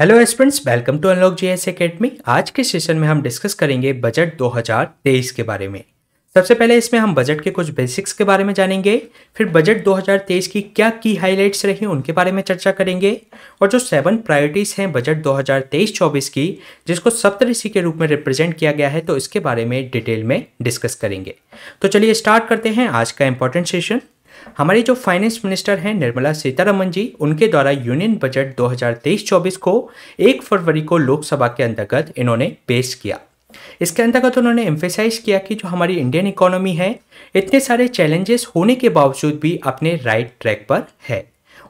Hello students welcome to unlock G S academy आज के session में हम डिस्कस करेंगे बजट 2023 के बारे में सबसे पहले इसमें हम बजट के कुछ बेसिक्स के बारे में जानेंगे फिर बजट 2023 की क्या की हाइलाइट्स रही उनके बारे में चर्चा करेंगे और जो सेवन प्रायोरिटीज़ हैं बजट 2023-24 की जिसको सप्तऋषि के रूप में रिप्रेजेंट किया गया है तो इसके बारे में डिटेल में डिस्कस करेंगे तो चलिए स्टार्ट करते हैं आज का इम्पोर्टेंट सेशन हमारे जो फाइनेंस मिनिस्टर हैं निर्मला सीतारमन जी उनके द्वारा यूनियन बजट 2023-24 को 1 फरवरी को लोकसभा के अंतर्गत इन्होंने पेश किया इसके अंतर्गत उन्होंने एम्फेसाइज किया कि जो हमारी इंडियन इकोनॉमी है इतने सारे चैलेंजेस होने के बावजूद भी अपने राइट ट्रैक पर है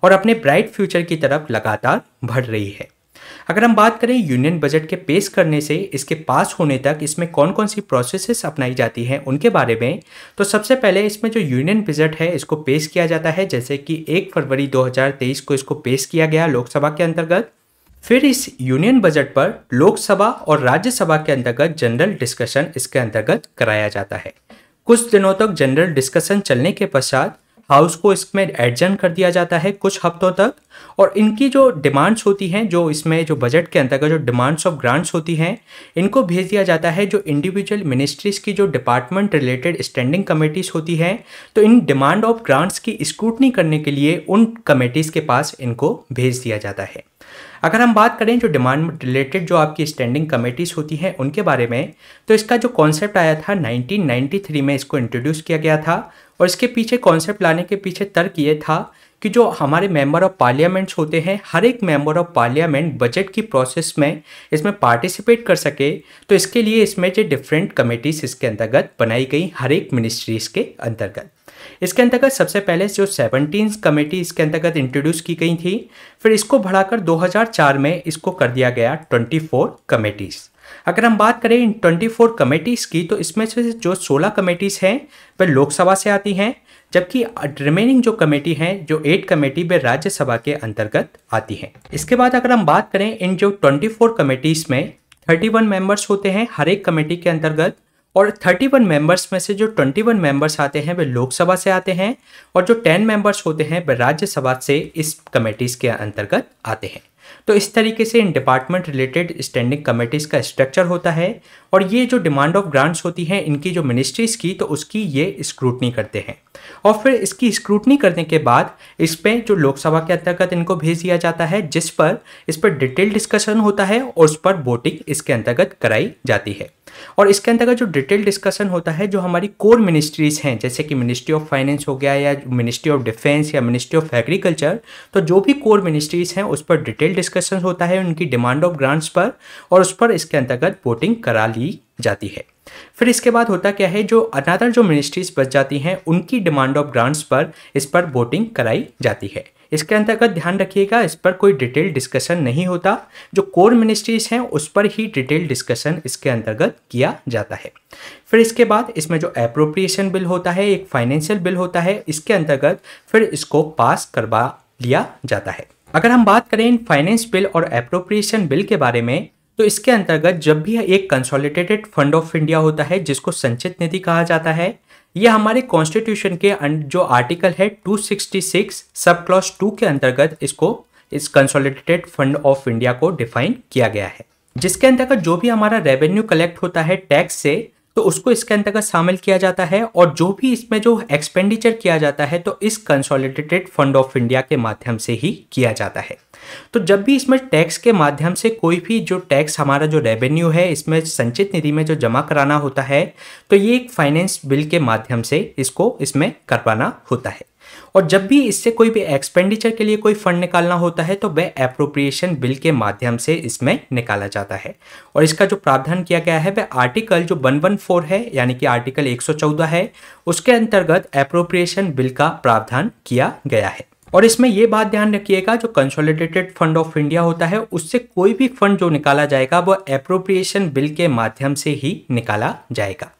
और अपने ब्राइट फ्यूचर की तरफ लगातार बढ़ रही है अगर हम बात करें यूनियन बजट के पेश करने से इसके पास होने तक इसमें कौन कौन सी प्रोसेसेस अपनाई जाती हैं उनके बारे में तो सबसे पहले इसमें जो यूनियन बजट है इसको पेश किया जाता है जैसे कि एक फरवरी 2023 को इसको पेश किया गया लोकसभा के अंतर्गत फिर इस यूनियन बजट पर लोकसभा और राज्यसभा के अंतर्गत जनरल डिस्कशन इसके अंतर्गत कराया जाता है कुछ दिनों तक जनरल डिस्कशन चलने के पश्चात हाउस को इसमें एडजन कर दिया जाता है कुछ हफ्तों तक और इनकी जो डिमांड्स होती हैं जो इसमें जो बजट के अंतर्गत जो डिमांड्स ऑफ ग्रांट्स होती हैं इनको भेज दिया जाता है जो इंडिविजुअल मिनिस्ट्रीज़ की जो डिपार्टमेंट रिलेटेड स्टैंडिंग कमेटीज़ होती हैं तो इन डिमांड ऑफ ग्रांट्स की स्क्रूटनी करने के लिए उन कमेटीज़ के पास इनको भेज दिया जाता है अगर हम बात करें जो डिमांड रिलेटेड जो आपकी स्टैंडिंग कमेटीज़ होती हैं उनके बारे में तो इसका जो कॉन्सेप्ट आया था 1993 में इसको इंट्रोड्यूस किया गया था और इसके पीछे कॉन्सेप्ट लाने के पीछे तर्क ये था कि जो हमारे मेंबर ऑफ पार्लियामेंट्स होते हैं हर एक मेंबर ऑफ पार्लियामेंट बजट की प्रोसेस में इसमें पार्टिसिपेट कर सके तो इसके लिए इसमें जो डिफरेंट कमेटीज़ इसके अंतर्गत बनाई गई हर एक मिनिस्ट्रीज़ के अंतर्गत इसके अंतर्गत सबसे पहले जो सेवनटीन कमेटी इसके अंतर्गत इंट्रोड्यूस की गई थी फिर इसको बढ़ाकर 2004 में इसको कर दिया गया 24 कमेटीज़ अगर हम बात करें इन ट्वेंटी फोर कमेटीज़ की तो इसमें से जो सोलह कमेटीज़ हैं वे लोकसभा से आती हैं जबकि रिमेनिंग जो कमेटी हैं जो एट कमेटी वे राज्यसभा के अंतर्गत आती हैं इसके बाद अगर हम बात करें इन जो ट्वेंटी फोर कमेटीज़ में थर्टी वन मेंबर्स होते हैं हर एक कमेटी के अंतर्गत और थर्टी वन मेंबर्स में से जो ट्वेंटी वन मेंबर्स आते हैं वे लोकसभा से आते हैं और जो टेन मेंबर्स होते हैं वे राज्यसभा से इस कमेटीज़ के अंतर्गत आते हैं तो इस तरीके से इन डिपार्टमेंट रिलेटेड स्टैंडिंग कमेटीज़ का स्ट्रक्चर होता है और ये जो डिमांड ऑफ ग्रांट्स होती हैं इनकी जो मिनिस्ट्रीज़ की तो उसकी ये स्क्रूटनी करते हैं और फिर इसकी स्क्रूटनी करने के बाद इस पर जो लोकसभा के अंतर्गत इनको भेज दिया जाता है जिस पर इस पर डिटेल डिस्कशन होता है और उस पर वोटिंग इसके अंतर्गत कराई जाती है और इसके अंतर्गत जो डिटेल डिस्कशन होता है जो हमारी कोर मिनिस्ट्रीज़ हैं जैसे कि मिनिस्ट्री ऑफ फाइनेंस हो गया या मिनिस्ट्री ऑफ डिफेंस या मिनिस्ट्री ऑफ एग्रीकल्चर तो जो भी कोर मिनिस्ट्रीज़ हैं उस पर डिटेल डिस्कशन होता है उनकी डिमांड ऑफ ग्रांट्स पर और उस पर इसके अंतर्गत वोटिंग करा ली जाती है फिर इसके बाद होता क्या है जो अनादर जो मिनिस्ट्रीज बच जाती हैं उनकी डिमांड ऑफ ग्रांट्स पर इस पर वोटिंग कराई जाती है इसके अंतर्गत ध्यान रखिएगा इस पर कोई डिटेल डिस्कशन नहीं होता जो कोर मिनिस्ट्रीज हैं उस पर ही डिटेल डिस्कशन इसके अंतर्गत किया जाता है फिर इसके बाद इसमें जो अप्रोप्रिएशन बिल होता है एक फाइनेंशियल बिल होता है इसके अंतर्गत फिर इसको पास करवा लिया जाता है अगर हम बात करें फाइनेंस बिल और अप्रोप्रिएशन बिल के बारे में तो इसके अंतर्गत जब भी एक कंसोलिडेटेड फंड ऑफ इंडिया होता है जिसको संचित निधि कहा जाता है ये हमारे कॉन्स्टिट्यूशन के जो आर्टिकल है 266 सब क्लॉज टू के अंतर्गत इसको इस कंसोलिडेटेड फंड ऑफ इंडिया को डिफाइन किया गया है जिसके अंतर्गत जो भी हमारा रेवेन्यू कलेक्ट होता है टैक्स से तो उसको इसके अंतर्गत शामिल किया जाता है और जो भी इसमें जो एक्सपेंडिचर किया जाता है तो इस कंसोलिडेटेड फंड ऑफ इंडिया के माध्यम से ही किया जाता है तो जब भी इसमें टैक्स के माध्यम से कोई भी जो टैक्स हमारा जो रेवेन्यू है इसमें संचित निधि में जो जमा कराना होता है तो ये एक फाइनेंस बिल के माध्यम से इसको इसमें करवाना होता है और जब भी इससे कोई भी एक्सपेंडिचर के लिए कोई फंड निकालना होता है तो वह अप्रोप्रिएशन बिल के माध्यम से इसमें निकाला जाता है और इसका जो प्रावधान किया गया है वह आर्टिकल जो 114 है यानी कि आर्टिकल 114 है उसके अंतर्गत अप्रोप्रिएशन बिल का प्रावधान किया गया है और इसमें यह बात ध्यान रखिएगा जो कंसोलिडेटेड फंड ऑफ इंडिया होता है उससे कोई भी फंड जो निकाला जाएगा वह अप्रोप्रिएशन बिल के माध्यम से ही निकाला जाएगा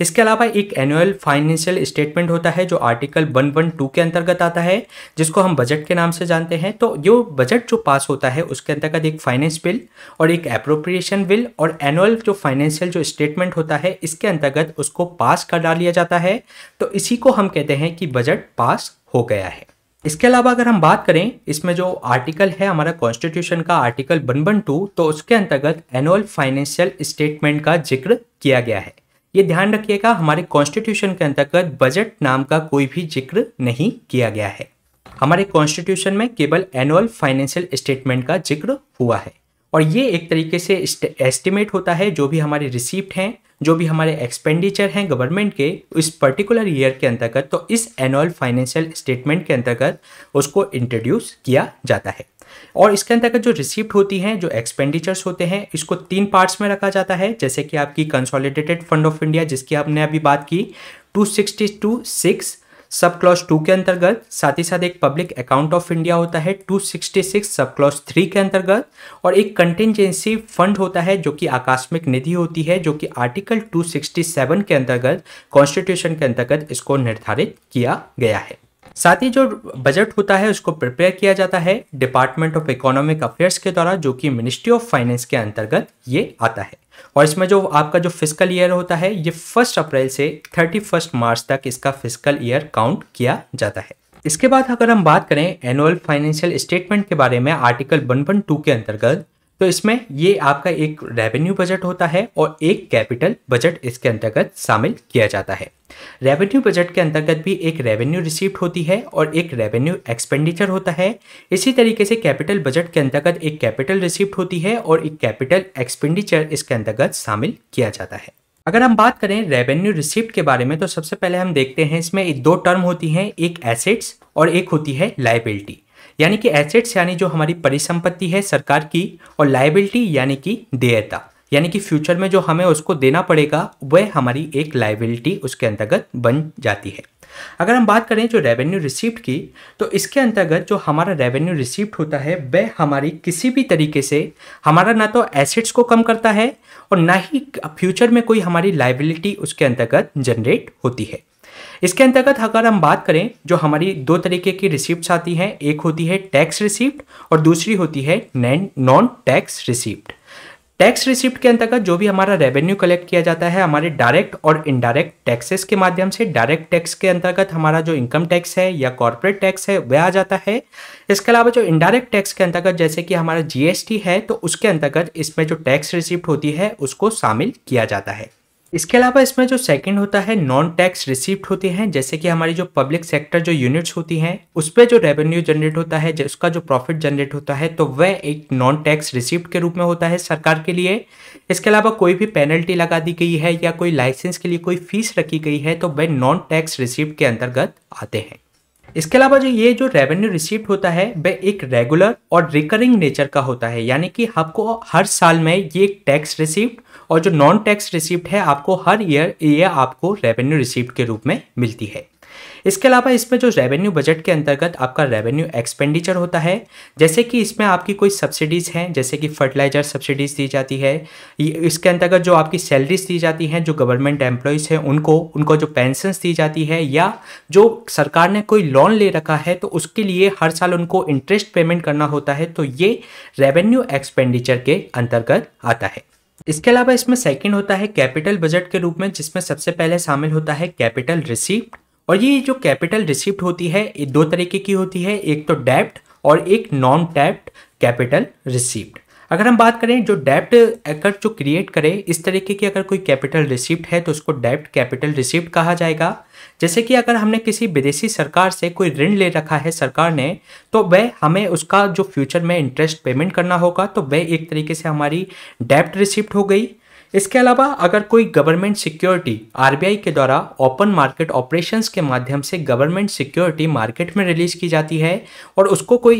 इसके अलावा एक एनुअल फाइनेंशियल स्टेटमेंट होता है जो आर्टिकल 112 के अंतर्गत आता है जिसको हम बजट के नाम से जानते हैं तो जो बजट जो पास होता है उसके अंतर्गत एक फाइनेंस बिल और एक अप्रोप्रिएशन बिल और एनुअल जो फाइनेंशियल जो स्टेटमेंट होता है इसके अंतर्गत उसको पास करा लिया जाता है तो इसी को हम कहते हैं कि बजट पास हो गया है इसके अलावा अगर हम बात करें इसमें जो आर्टिकल है हमारा कॉन्स्टिट्यूशन का आर्टिकल वन वन टू तो उसके अंतर्गत एनुअल फाइनेंशियल स्टेटमेंट का जिक्र किया गया है ये ध्यान रखिएगा हमारे कॉन्स्टिट्यूशन के अंतर्गत बजट नाम का कोई भी जिक्र नहीं किया गया है हमारे कॉन्स्टिट्यूशन में केवल एनुअल फाइनेंशियल स्टेटमेंट का जिक्र हुआ है और ये एक तरीके से एस्टिमेट होता है जो भी हमारे रिसिप्ट हैं जो भी हमारे एक्सपेंडिचर हैं गवर्नमेंट के इस पर्टिकुलर ईयर के अंतर्गत तो इस एनुअल फाइनेंशियल स्टेटमेंट के अंतर्गत उसको इंट्रोड्यूस किया जाता है और इसके अंतर्गत जो रिसिप्ट होती हैं जो एक्सपेंडिचर्स होते हैं इसको तीन पार्ट्स में रखा जाता है जैसे कि आपकी कंसोलिडेटेड फंड ऑफ इंडिया जिसकी आपने अभी बात की two sixty two six sub clause two के अंतर्गत साथ ही साथ एक पब्लिक अकाउंट ऑफ इंडिया होता है 266 सब क्लॉज थ्री के अंतर्गत और एक कंटेंजेंसी फंड होता है जो कि आकस्मिक निधि होती है जो कि आर्टिकल 267 के अंतर्गत कॉन्स्टिट्यूशन के अंतर्गत इसको निर्धारित किया गया है साथ ही जो बजट होता है उसको प्रिपेयर किया जाता है डिपार्टमेंट ऑफ इकोनॉमिक अफेयर्स के द्वारा जो कि मिनिस्ट्री ऑफ फाइनेंस के अंतर्गत ये आता है और इसमें जो आपका जो फिजिकल ईयर होता है ये फर्स्ट अप्रैल से थर्टी फर्स्ट मार्च तक इसका फिजिकल ईयर काउंट किया जाता है इसके बाद अगर हम बात करें एनुअल फाइनेंशियल स्टेटमेंट के बारे में आर्टिकल वन वन टू के अंतर्गत तो इसमें ये आपका एक रेवेन्यू बजट होता है और एक कैपिटल बजट इसके अंतर्गत शामिल किया जाता है रेवेन्यू बजट के अंतर्गत भी एक रेवेन्यू रिसीव्ड होती है और एक रेवेन्यू एक्सपेंडिचर होता है इसी तरीके से कैपिटल बजट के अंतर्गत एक कैपिटल रिसीव्ड होती है और एक कैपिटल एक्सपेंडिचर इसके अंतर्गत शामिल किया जाता है अगर हम बात करें रेवेन्यू रिसिप्ट के बारे में तो सबसे पहले हम देखते हैं इसमें दो टर्म होती हैं एक एसेट्स और एक होती है लाइबिलिटी यानी कि एसेट्स यानी जो हमारी परिसंपत्ति है सरकार की और लाइबिलिटी यानी कि देयता यानी कि फ्यूचर में जो हमें उसको देना पड़ेगा वह हमारी एक लाइबिलिटी उसके अंतर्गत बन जाती है अगर हम बात करें जो रेवेन्यू रिसिप्ट की तो इसके अंतर्गत जो हमारा रेवेन्यू रिसिप्ट होता है वह हमारी किसी भी तरीके से हमारा ना तो एसेट्स को कम करता है और ना ही फ्यूचर में कोई हमारी लाइबिलिटी उसके अंतर्गत जनरेट होती है इसके अंतर्गत अगर हम बात करें जो हमारी दो तरीके की रिसिप्ट आती हैं एक होती है टैक्स रिसिप्ट और दूसरी होती है non tax receipt tax receipt के अंतर्गत जो भी हमारा रेवेन्यू कलेक्ट किया जाता है हमारे डायरेक्ट और इनडायरेक्ट टैक्सेस के माध्यम से डायरेक्ट टैक्स के अंतर्गत हमारा जो इनकम टैक्स है या कॉरपोरेट टैक्स है वह आ जाता है इसके अलावा जो इनडायरेक्ट टैक्स के अंतर्गत जैसे कि हमारा जीएसटी है तो उसके अंतर्गत इसमें जो टैक्स रिसिप्ट होती है उसको शामिल किया जाता है इसके अलावा इसमें जो सेकंड होता है नॉन टैक्स रिसिप्ट होते हैं जैसे कि हमारी जो पब्लिक सेक्टर जो यूनिट्स होती हैं उस पर जो रेवेन्यू जनरेट होता है उसका जो प्रॉफिट जनरेट होता है तो वह एक नॉन टैक्स रिसिप्ट के रूप में होता है सरकार के लिए इसके अलावा कोई भी पेनल्टी लगा दी गई है या कोई लाइसेंस के लिए कोई फीस रखी गई है तो वह नॉन टैक्स रिसिप्ट के अंतर्गत आते हैं इसके अलावा जो ये जो रेवेन्यू रिसीप्ट होता है वह एक रेगुलर और रिकरिंग नेचर का होता है यानी कि आपको हर साल में ये टैक्स रिसिप्ट और जो नॉन टैक्स रिसिप्ट है आपको हर ईयर ये आपको रेवेन्यू रिसिप्ट के रूप में मिलती है इसके अलावा इसमें जो रेवेन्यू बजट के अंतर्गत आपका रेवेन्यू एक्सपेंडिचर होता है जैसे कि इसमें आपकी कोई सब्सिडीज़ हैं जैसे कि फर्टिलाइजर सब्सिडीज़ दी जाती है इसके अंतर्गत जो आपकी सैलरीज दी जाती हैं जो गवर्नमेंट एम्प्लॉयज़ हैं उनको उनको जो पेंशन दी जाती है या जो सरकार ने कोई लोन ले रखा है तो उसके लिए हर साल उनको इंटरेस्ट पेमेंट करना होता है तो ये रेवेन्यू एक्सपेंडिचर के अंतर्गत आता है इसके अलावा इसमें सेकंड होता है कैपिटल बजट के रूप में जिसमें सबसे पहले शामिल होता है कैपिटल रिसीप्ट और ये जो कैपिटल रिसिप्ट होती है ये दो तरीके की होती है एक तो डेप्ट और एक नॉन डेप्ट कैपिटल रिसिप्ट अगर हम बात करें जो डेप्ट अगर जो क्रिएट करे इस तरीके की अगर कोई कैपिटल रिसिप्ट है तो उसको डेप्ट कैपिटल रिसिप्ट कहा जाएगा जैसे कि अगर हमने किसी विदेशी सरकार से कोई ऋण ले रखा है सरकार ने तो वह हमें उसका जो फ्यूचर में इंटरेस्ट पेमेंट करना होगा तो वह एक तरीके से हमारी डेप्ट रिसिप्ट हो गई इसके अलावा अगर कोई गवर्नमेंट सिक्योरिटी आर के द्वारा ओपन मार्केट ऑपरेशन के माध्यम से गवर्नमेंट सिक्योरिटी मार्केट में रिलीज की जाती है और उसको कोई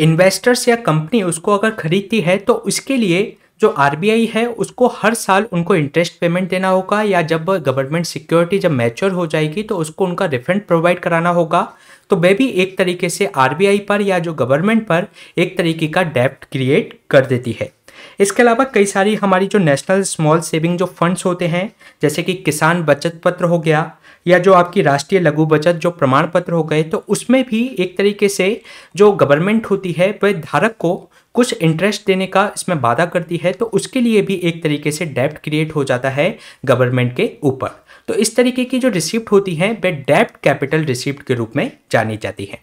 इन्वेस्टर्स या कंपनी उसको अगर खरीदती है तो उसके लिए जो आर है उसको हर साल उनको इंटरेस्ट पेमेंट देना होगा या जब गवर्नमेंट सिक्योरिटी जब मैच्योर हो जाएगी तो उसको उनका रिफंड प्रोवाइड कराना होगा तो वे भी एक तरीके से आर पर या जो गवर्नमेंट पर एक तरीके का डेप्ट क्रिएट कर देती है इसके अलावा कई सारी हमारी जो नेशनल स्मॉल सेविंग जो फंड्स होते हैं जैसे कि किसान बचत पत्र हो गया या जो आपकी राष्ट्रीय लघु बचत जो प्रमाण पत्र हो गए तो उसमें भी एक तरीके से जो गवर्नमेंट होती है वह धारक को कुछ इंटरेस्ट देने का इसमें वादा करती है तो उसके लिए भी एक तरीके से डेप्ट क्रिएट हो जाता है गवर्नमेंट के ऊपर तो इस तरीके की जो रिसिप्ट होती हैं वह डेप्ट कैपिटल रिसिप्ट के रूप में जानी जाती है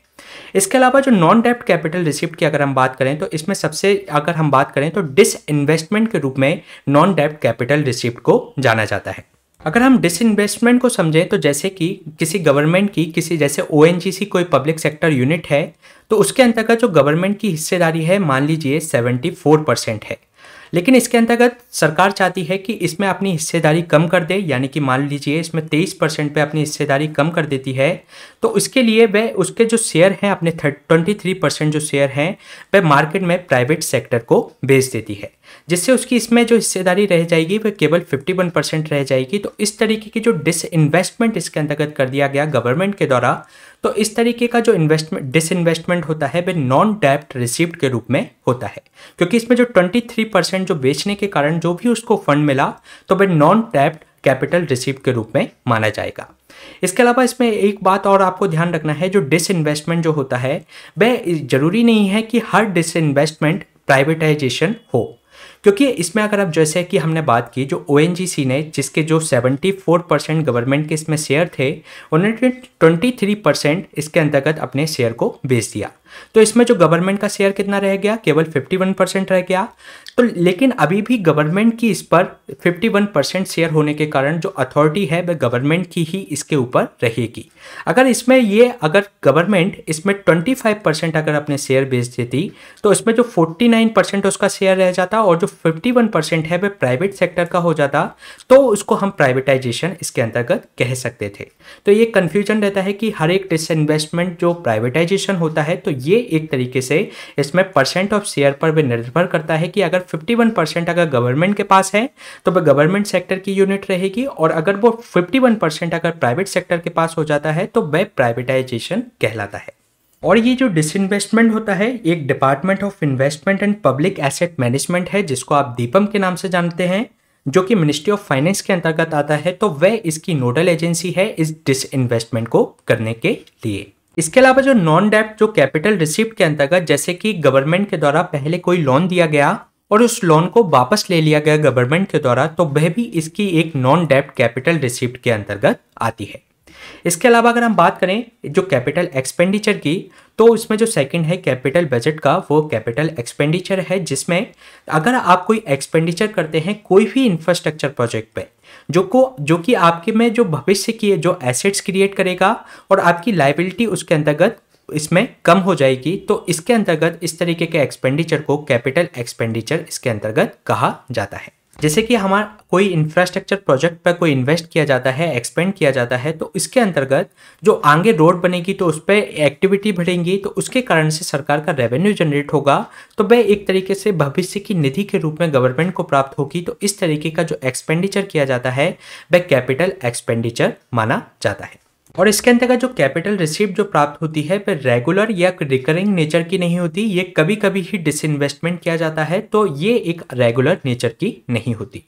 इसके अलावा जो नॉन डेप्ट कैपिटल रिसिप्ट की अगर हम बात करें तो इसमें सबसे अगर हम बात करें तो डिस इन्वेस्टमेंट के रूप में नॉन डेप्ट कैपिटल रिसिप्ट को जाना जाता है अगर हम डिसइन्वेस्टमेंट को समझें तो जैसे कि किसी गवर्नमेंट की किसी जैसे ओ कोई पब्लिक सेक्टर यूनिट है तो उसके अंतर्गत जो गवर्नमेंट की हिस्सेदारी है मान लीजिए 74 परसेंट है लेकिन इसके अंतर्गत सरकार चाहती है कि इसमें अपनी हिस्सेदारी कम कर दे यानी कि मान लीजिए इसमें तेईस परसेंट पर अपनी हिस्सेदारी कम कर देती है तो उसके लिए वह उसके जो शेयर हैं अपने ट्वेंटी थ्री परसेंट जो शेयर हैं वह मार्केट में प्राइवेट सेक्टर को बेच देती है जिससे उसकी इसमें जो हिस्सेदारी रह जाएगी वह केवल फिफ्टी वन परसेंट रह जाएगी तो इस तरीके की जो डिसइन्वेस्टमेंट इसके अंतर्गत कर दिया गया गवर्नमेंट के द्वारा तो इस तरीके का जो इन्वेस्टमेंट डिसइन्वेस्टमेंट होता है वे नॉन डेप्ट रिसिप्ट के रूप में होता है क्योंकि इसमें जो 23 परसेंट जो बेचने के कारण जो भी उसको फंड मिला तो वह नॉन डेप्ट कैपिटल रिसिप्ट के रूप में माना जाएगा इसके अलावा इसमें एक बात और आपको ध्यान रखना है जो डिसइन्वेस्टमेंट जो होता है वह जरूरी नहीं है कि हर डिसइन्वेस्टमेंट प्राइवेटाइजेशन हो क्योंकि इसमें अगर आप जैसे कि हमने बात की जो ओ ने जिसके जो 74 परसेंट गवर्नमेंट के इसमें शेयर थे उन्होंने 23 परसेंट इसके अंतर्गत अपने शेयर को बेच दिया तो इसमें जो गवर्नमेंट का शेयर कितना रह गया केवल 51 परसेंट रह गया तो लेकिन अभी भी गवर्नमेंट की इस पर 51 परसेंट शेयर होने के कारण जो अथॉरिटी है वह गवर्नमेंट की ही इसके ऊपर रहेगी अगर इसमें ये अगर गवर्नमेंट इसमें 25 परसेंट अगर अपने शेयर बेच देती तो इसमें जो 49 परसेंट उसका शेयर रह जाता और जो 51 परसेंट है वह प्राइवेट सेक्टर का हो जाता तो उसको हम प्राइवेटाइजेशन इसके अंतर्गत कह सकते थे तो ये कन्फ्यूजन रहता है कि हर एक डिसइन्वेस्टमेंट जो प्राइवेटाइजेशन होता है तो ये एक तरीके से इसमें परसेंट ऑफ शेयर पर भी निर्भर करता है कि अगर 51 परसेंट अगर गवर्नमेंट के पास है तो वह गवर्नमेंट सेक्टर की यूनिट रहेगी और अगर वो 51 परसेंट अगर प्राइवेट सेक्टर के पास हो जाता है तो वह प्राइवेटाइजेशन कहलाता है और ये जो डिसइन्वेस्टमेंट होता है एक department of investment and public asset management है जिसको आप दीपम के नाम से जानते हैं जो कि मिनिस्ट्री ऑफ फाइनेंस के अंतर्गत आता है तो वह इसकी नोडल एजेंसी है इस डिसइन्वेस्टमेंट को करने के लिए इसके अलावा जो नॉन डेप्ट जो कैपिटल रिसिप्ट के अंतर्गत जैसे कि गवर्नमेंट के द्वारा पहले कोई लोन दिया गया और उस लोन को वापस ले लिया गया गवर्नमेंट के द्वारा तो वह भी इसकी एक नॉन डेप्ट कैपिटल रिसिप्ट के अंतर्गत आती है इसके अलावा अगर हम बात करें जो कैपिटल एक्सपेंडिचर की तो उसमें जो सेकंड है कैपिटल बजट का वो कैपिटल एक्सपेंडिचर है जिसमें अगर आप कोई एक्सपेंडिचर करते हैं कोई भी इंफ्रास्ट्रक्चर प्रोजेक्ट पे जो को जो कि आपके में जो भविष्य की जो एसेट्स क्रिएट करेगा और आपकी लाइबिलिटी उसके अंतर्गत इसमें कम हो जाएगी तो इसके अंतर्गत इस तरीके के एक्सपेंडिचर को कैपिटल एक्सपेंडिचर इसके अंतर्गत कहा जाता है जैसे कि हमारा कोई इंफ्रास्ट्रक्चर प्रोजेक्ट पर कोई इन्वेस्ट किया जाता है एक्सपेंड किया जाता है तो इसके अंतर्गत जो आगे रोड बनेगी तो उस पर एक्टिविटी बढ़ेंगी तो उसके कारण से सरकार का रेवेन्यू जनरेट होगा तो वह एक तरीके से भविष्य की निधि के रूप में गवर्नमेंट को प्राप्त होगी तो इस तरीके का जो एक्सपेंडिचर किया जाता है वह कैपिटल एक्सपेंडिचर माना जाता है और इसके अंतर्गत जो कैपिटल रिसीव जो प्राप्त होती है वह रेगुलर या रिकरिंग नेचर की नहीं होती ये कभी कभी ही डिसइन्वेस्टमेंट किया जाता है तो ये एक रेगुलर नेचर की नहीं होती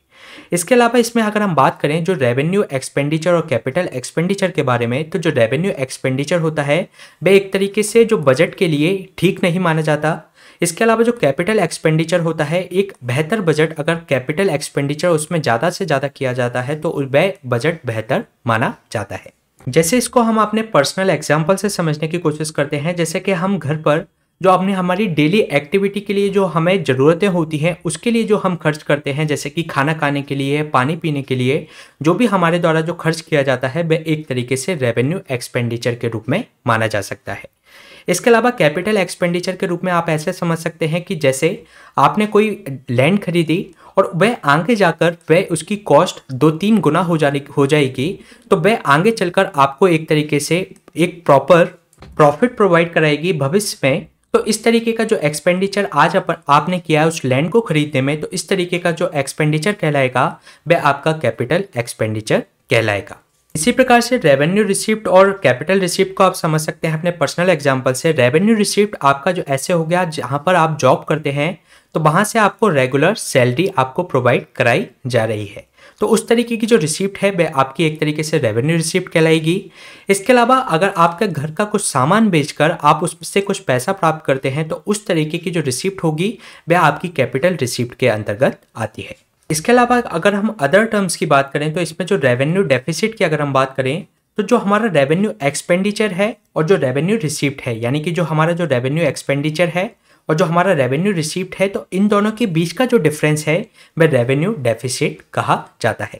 इसके अलावा इसमें अगर हम बात करें जो रेवेन्यू एक्सपेंडिचर और कैपिटल एक्सपेंडिचर के बारे में तो जो रेवेन्यू एक्सपेंडिचर होता है वह एक तरीके से जो बजट के लिए ठीक नहीं माना जाता इसके अलावा जो कैपिटल एक्सपेंडिचर होता है एक बेहतर बजट अगर कैपिटल एक्सपेंडिचर उसमें ज़्यादा से ज़्यादा किया जाता है तो वह बजट बेहतर माना जाता है जैसे इसको हम अपने पर्सनल एग्जाम्पल से समझने की कोशिश करते हैं जैसे कि हम घर पर जो अपने हमारी डेली एक्टिविटी के लिए जो हमें ज़रूरतें होती हैं उसके लिए जो हम खर्च करते हैं जैसे कि खाना खाने के लिए पानी पीने के लिए जो भी हमारे द्वारा जो खर्च किया जाता है वह एक तरीके से रेवेन्यू एक्सपेंडिचर के रूप में माना जा सकता है इसके अलावा कैपिटल एक्सपेंडिचर के रूप में आप ऐसे समझ सकते हैं कि जैसे आपने कोई लैंड खरीदी और वह आगे जाकर वह उसकी कॉस्ट दो तीन गुना हो जाने हो जाएगी तो वह आगे चलकर आपको एक तरीके से एक प्रॉपर प्रॉफिट प्रोवाइड कराएगी भविष्य में तो इस तरीके का जो एक्सपेंडिचर आज अपन आपने किया है उस लैंड को खरीदने में तो इस तरीके का जो एक्सपेंडिचर कहलाएगा वह आपका कैपिटल एक्सपेंडिचर कहलाएगा इसी प्रकार से रेवेन्यू रिसिप्ट और कैपिटल रिसिप्ट को आप समझ सकते हैं अपने पर्सनल एग्जाम्पल से रेवेन्यू रिसिप्ट आपका जो ऐसे हो गया जहां पर आप जॉब करते हैं तो वहाँ से आपको रेगुलर सैलरी आपको प्रोवाइड कराई जा रही है तो उस तरीके की जो रिसिप्ट है वह आपकी एक तरीके से रेवेन्यू रिसिप्ट कहलाएगी इसके अलावा अगर आपके घर का कुछ सामान बेचकर आप उससे कुछ पैसा प्राप्त करते हैं तो उस तरीके की जो रिसिप्ट होगी वह आपकी कैपिटल रिसिप्ट के अंतर्गत आती है इसके अलावा अगर हम अदर टर्म्स की बात करें तो इसमें जो रेवेन्यू डेफिसिट की अगर हम बात करें तो जो हमारा रेवेन्यू एक्सपेंडिचर है और जो रेवेन्यू रिसिप्ट है यानी कि जो हमारा जो रेवेन्यू एक्सपेंडिचर है और जो हमारा रेवेन्यू रिसीव्ड है तो इन दोनों के बीच का जो डिफरेंस है वह रेवेन्यू डेफिसिट कहा जाता है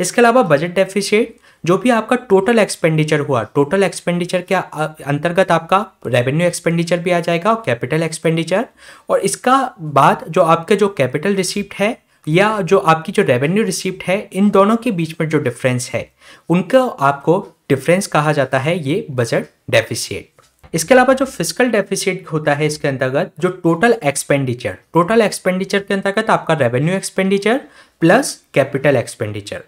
इसके अलावा बजट डेफिसिट जो भी आपका टोटल एक्सपेंडिचर हुआ टोटल एक्सपेंडिचर के अंतर्गत आपका रेवेन्यू एक्सपेंडिचर भी आ जाएगा और कैपिटल एक्सपेंडिचर और इसका बाद जो आपके जो कैपिटल रिसीव्ड है या जो आपकी जो रेवेन्यू रिसीव्ड है इन दोनों के बीच में जो डिफरेंस है उनका आपको डिफरेंस कहा जाता है ये बजट डेफिशिएट इसके अलावा जो फिजिकल डेफिसिट होता है इसके अंतर्गत जो टोटल एक्सपेंडिचर टोटल एक्सपेंडिचर के अंतर्गत आपका revenue expenditure plus capital expenditure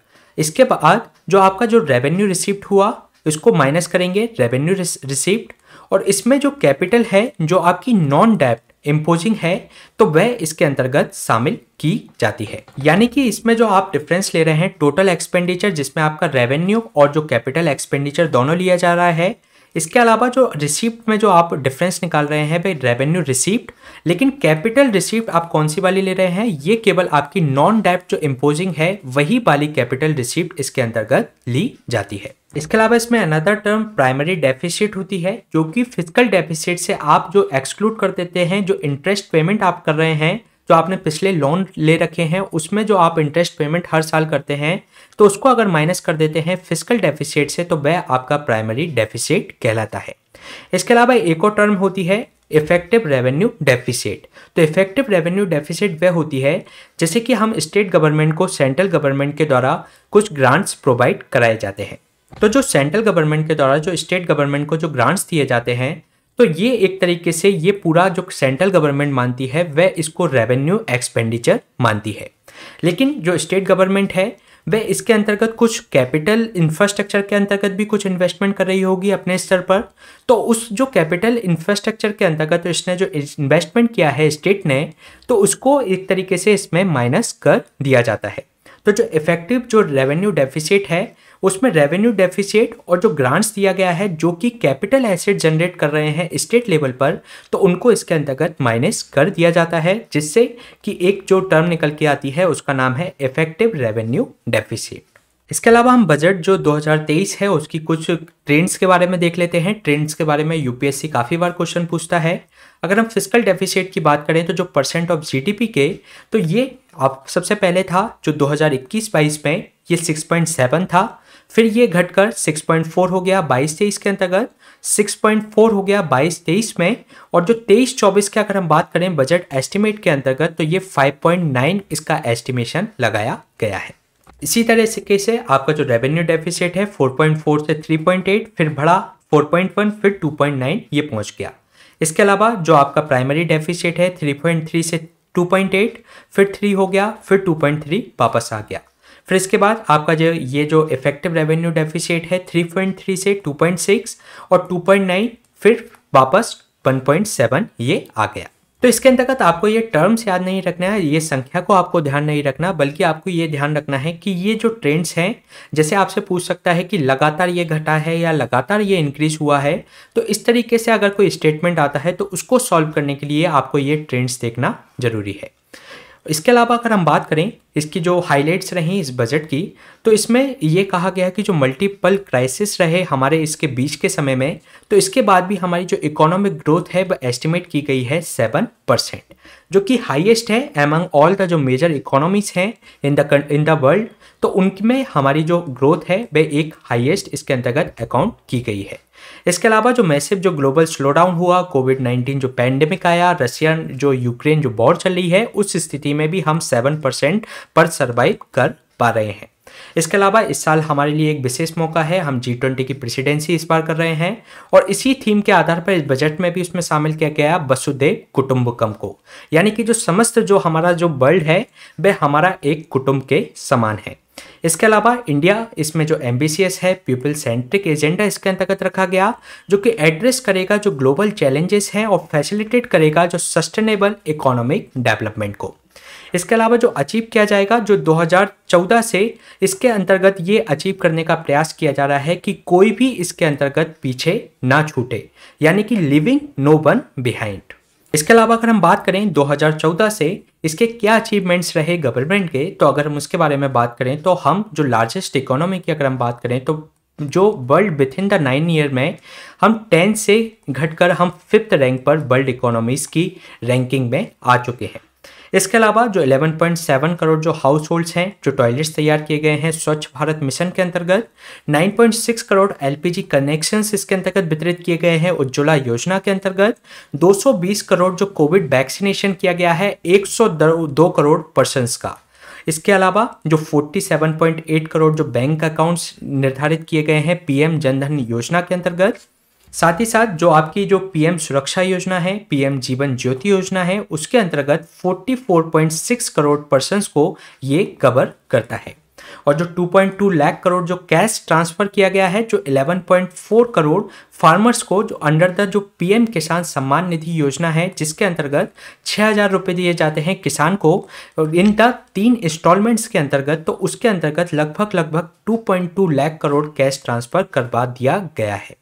इसके बाद जो आपका जो रेवेन्यू रिसिप्ट हुआ इसको माइनस करेंगे रेवेन्यू रिसिप्ट और इसमें जो कैपिटल है जो आपकी नॉन डेप्ट इम्पोजिंग है तो वह इसके अंतर्गत शामिल की जाती है यानी कि इसमें जो आप डिफरेंस ले रहे हैं टोटल एक्सपेंडिचर जिसमें आपका रेवेन्यू और जो कैपिटल एक्सपेंडिचर दोनों लिया जा रहा है इसके अलावा जो रिसिप्ट में जो आप डिफरेंस निकाल रहे हैं भाई रेवेन्यू रिसिप्ट लेकिन कैपिटल रिसिप्ट आप कौन सी वाली ले रहे हैं ये केवल आपकी नॉन डेप जो इम्पोजिंग है वही वाली कैपिटल रिसिप्ट इसके अंतर्गत ली जाती है इसके अलावा इसमें अनदर टर्म प्राइमरी डेफिसिट होती है जो कि फिजिकल डेफिसिट से आप जो एक्सक्लूड कर देते हैं जो इंटरेस्ट पेमेंट आप कर रहे हैं जो आपने पिछले लोन ले रखे हैं उसमें जो आप इंटरेस्ट पेमेंट हर साल करते हैं तो उसको अगर माइनस कर देते हैं फिजिकल डेफिसिट से तो वह आपका प्राइमरी डेफिसिट कहलाता है इसके अलावा एक और टर्म होती है इफेक्टिव रेवेन्यू डेफिसिट तो इफेक्टिव रेवेन्यू डेफिसिट वह होती है जैसे कि हम स्टेट गवर्नमेंट को सेंट्रल गवर्नमेंट के द्वारा कुछ ग्रांट्स प्रोवाइड कराए जाते हैं तो जो सेंट्रल गवर्नमेंट के द्वारा जो स्टेट गवर्नमेंट को जो ग्रांट्स दिए जाते हैं तो ये एक तरीके से ये पूरा जो सेंट्रल गवर्नमेंट मानती है वह इसको रेवेन्यू एक्सपेंडिचर मानती है लेकिन जो स्टेट गवर्नमेंट है वह इसके अंतर्गत कुछ कैपिटल इंफ्रास्ट्रक्चर के अंतर्गत भी कुछ इन्वेस्टमेंट कर रही होगी अपने स्तर पर तो उस जो कैपिटल इंफ्रास्ट्रक्चर के अंतर्गत तो इसने जो इन्वेस्टमेंट किया है स्टेट ने तो उसको एक तरीके से इसमें माइनस कर दिया जाता है तो जो इफेक्टिव जो रेवेन्यू डेफिसिट है उसमें रेवेन्यू डेफिसिट और जो ग्रांट्स दिया गया है जो कि कैपिटल एसेट जनरेट कर रहे हैं स्टेट लेवल पर तो उनको इसके अंतर्गत माइनस कर दिया जाता है जिससे कि एक जो टर्म निकल के आती है उसका नाम है इफेक्टिव रेवेन्यू डेफिसिट इसके अलावा हम बजट जो 2023 है उसकी कुछ ट्रेंड्स के बारे में देख लेते हैं ट्रेंड्स के बारे में यूपीएससी काफ़ी बार क्वेश्चन पूछता है अगर हम फिजिकल डेफिसिट की बात करें तो जो परसेंट ऑफ जीडीपी के तो ये आप सबसे पहले था जो 2021-22 में ये 6.7 था फिर ये घटकर 6.4 हो गया बाईस तेईस के अंतर्गत 6.4 हो गया बाईस तेईस में और जो तेईस चौबीस की अगर हम बात करें बजट एस्टिमेट के अंतर्गत तो ये 5.9 इसका एस्टिमेशन लगाया गया है इसी तरह से कैसे आपका जो रेवेन्यू डेफिसिट है 4.4 से 3.8 फिर बढ़ा 4.1 फिर 2.9 ये पहुंच गया इसके अलावा जो आपका प्राइमरी डेफिसिट है 3.3 से 2.8 फिर 3 हो गया फिर 2.3 वापस आ गया फिर इसके बाद आपका जो ये जो इफेक्टिव रेवेन्यू डेफिसिट है 3.3 से 2.6 और 2.9 फिर वापस 1.7 ये आ गया तो इसके अंतर्गत आपको ये टर्म्स याद नहीं रखना है ये संख्या को आपको ध्यान नहीं रखना बल्कि आपको ये ध्यान रखना है कि ये जो ट्रेंड्स हैं जैसे आपसे पूछ सकता है कि लगातार ये घटा है या लगातार ये इंक्रीज हुआ है तो इस तरीके से अगर कोई स्टेटमेंट आता है तो उसको सॉल्व करने के लिए आपको ये ट्रेंड्स देखना जरूरी है इसके अलावा अगर हम बात करें इसकी जो हाइलाइट्स रहीं इस बजट की तो इसमें ये कहा गया कि जो मल्टीपल क्राइसिस रहे हमारे इसके बीच के समय में तो इसके बाद भी हमारी जो इकोनॉमिक ग्रोथ है वह एस्टिमेट की गई है सेवन परसेंट जो कि हाईएस्ट है एमंग ऑल द जो मेजर इकोनॉमीज हैं in the in the world तो उनमें हमारी जो ग्रोथ है वह एक हाइएस्ट इसके अंतर्गत अकाउंट की गई है इसके अलावा जो मैसिव जो ग्लोबल स्लो डाउन हुआ कोविड नाइन्टीन जो पैंडेमिक आया रशियन जो यूक्रेन जो बॉर चल रही है उस स्थिति में भी हम सेवन परसेंट पर सर्वाइव कर पा रहे हैं इसके अलावा इस साल हमारे लिए एक विशेष मौका है हम जी ट्वेंटी की प्रेसिडेंसी इस बार कर रहे हैं और इसी थीम के आधार पर इस बजट में भी उसमें शामिल किया गया वसुदेव कुटुंबकम को यानी कि जो समस्त जो हमारा जो वर्ल्ड है वह हमारा एक कुटुंब के समान है इसके अलावा इंडिया इसमें जो एम है पीपल सेंट्रिक एजेंडा इसके अंतर्गत रखा गया जो कि एड्रेस करेगा जो ग्लोबल चैलेंजेस हैं और फैसिलिटेट करेगा जो सस्टेनेबल इकोनॉमिक डेवलपमेंट को इसके अलावा जो अचीव किया जाएगा जो 2014 से इसके अंतर्गत ये अचीव करने का प्रयास किया जा रहा है कि कोई भी इसके अंतर्गत पीछे ना छूटे यानी कि लिविंग नो वन बिहाइंड इसके अलावा अगर हम बात करें 2014 से इसके क्या अचीवमेंट्स रहे गवर्नमेंट के तो अगर हम उसके बारे में बात करें तो हम जो लार्जेस्ट इकोनॉमी की अगर हम बात करें तो जो world within the nine year में हम टेंथ से घटकर हम फिफ्थ रैंक पर वर्ल्ड इकोनॉमीज़ की रैंकिंग में आ चुके हैं इसके अलावा जो 11.7 करोड़ जो हाउस होल्ड्स हैं जो टॉयलेट्स तैयार किए गए हैं स्वच्छ भारत मिशन के अंतर्गत 9.6 करोड़ एलपीजी कनेक्शंस इसके अंतर्गत वितरित किए गए हैं उज्ज्वला योजना के अंतर्गत 220 करोड़ जो कोविड वैक्सीनेशन किया गया है एक करोड़ पर्सनस का इसके अलावा जो 47.8 करोड़ जो बैंक अकाउंट्स निर्धारित किए गए हैं पीएम जनधन योजना के अंतर्गत साथ ही साथ जो आपकी जो पीएम सुरक्षा योजना है पीएम जीवन ज्योति योजना है उसके अंतर्गत 44.6 करोड़ पर्सन को ये कवर करता है और जो 2.2 लाख करोड़ जो कैश ट्रांसफर किया गया है जो 11.4 करोड़ फार्मर्स को जो अंडर द जो पीएम किसान सम्मान निधि योजना है जिसके अंतर्गत छः हज़ार रुपये दिए जाते हैं किसान को इन द तीन इंस्टॉलमेंट्स के अंतर्गत तो उसके अंतर्गत लगभग लगभग 2.2 लाख करोड़ कैश ट्रांसफर करवा दिया गया है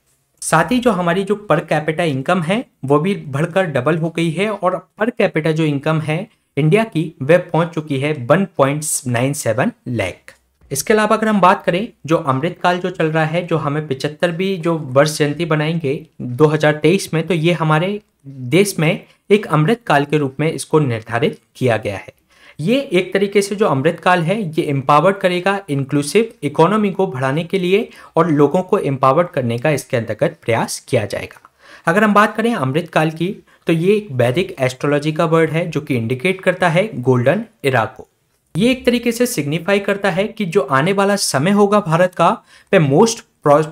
साथ ही जो हमारी जो पर कैपिटा इनकम है वो भी बढ़कर डबल हो गई है और पर कैपिटा जो इनकम है इंडिया की वह पहुंच चुकी है 1.97 लाख इसके अलावा अगर हम बात करें जो अमृतकाल जो चल रहा है जो हमें पिचहत्तरवीं जो वर्ष जयंती बनाएंगे 2023 में तो ये हमारे देश में एक अमृतकाल के रूप में इसको निर्धारित किया गया है ये एक तरीके से जो अमृतकाल है ये एम्पावर्ड करेगा इंक्लूसिव इकोनॉमी को बढ़ाने के लिए और लोगों को एम्पावर्ड करने का इसके अंतर्गत प्रयास किया जाएगा अगर हम बात करें अमृतकाल की तो ये एक वैदिक एस्ट्रोलॉजी का वर्ड है जो कि इंडिकेट करता है गोल्डन इरा को ये एक तरीके से सिग्निफाई करता है कि जो आने वाला समय होगा भारत का वह मोस्ट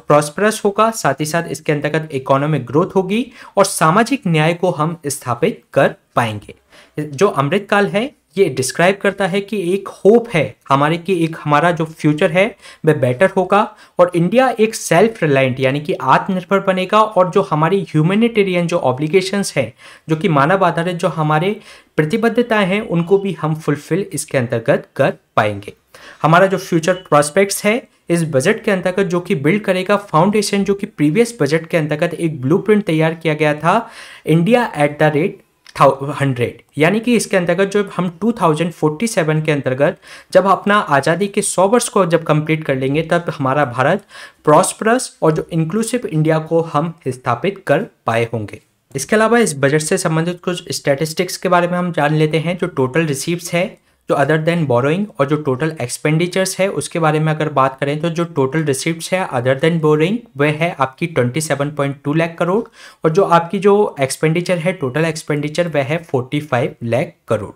प्रॉस्परस होगा साथ ही साथ इसके अंतर्गत इकोनॉमिक ग्रोथ होगी और सामाजिक न्याय को हम स्थापित कर पाएंगे जो अमृतकाल है ये डिस्क्राइब करता है कि एक होप है हमारे कि एक हमारा जो फ्यूचर है वह बेटर होगा और इंडिया एक सेल्फ रिलायंट यानी कि आत्मनिर्भर बनेगा और जो हमारी ह्यूमेनिटेरियन जो ऑब्लिगेशंस हैं जो कि मानव आधारित जो हमारे प्रतिबद्धताएं हैं उनको भी हम फुलफिल इसके अंतर्गत कर पाएंगे हमारा जो फ्यूचर प्रॉस्पेक्ट्स है इस बजट के अंतर्गत जो कि बिल्ड करेगा फाउंडेशन जो कि प्रीवियस बजट के अंतर्गत एक ब्लूप्रिंट तैयार किया गया था India at the rate hundred यानी कि इसके अंतर्गत जो हम 2047 के अंतर्गत जब अपना आज़ादी के सौ वर्ष को जब कंप्लीट कर लेंगे तब हमारा भारत प्रॉस्परस और जो इंक्लूसिव इंडिया को हम स्थापित कर पाए होंगे इसके अलावा इस बजट से संबंधित कुछ स्टैटिस्टिक्स के बारे में हम जान लेते हैं जो टोटल रिसीव्स है जो अदर देन बोरोइंग और जो टोटल एक्सपेंडिचर्स है उसके बारे में अगर बात करें तो जो टोटल रिसिप्ट है अदर देन बोरोइंग वह है आपकी 27.2 लाख करोड़ और जो आपकी जो एक्सपेंडिचर है टोटल एक्सपेंडिचर वह है 45 लाख करोड़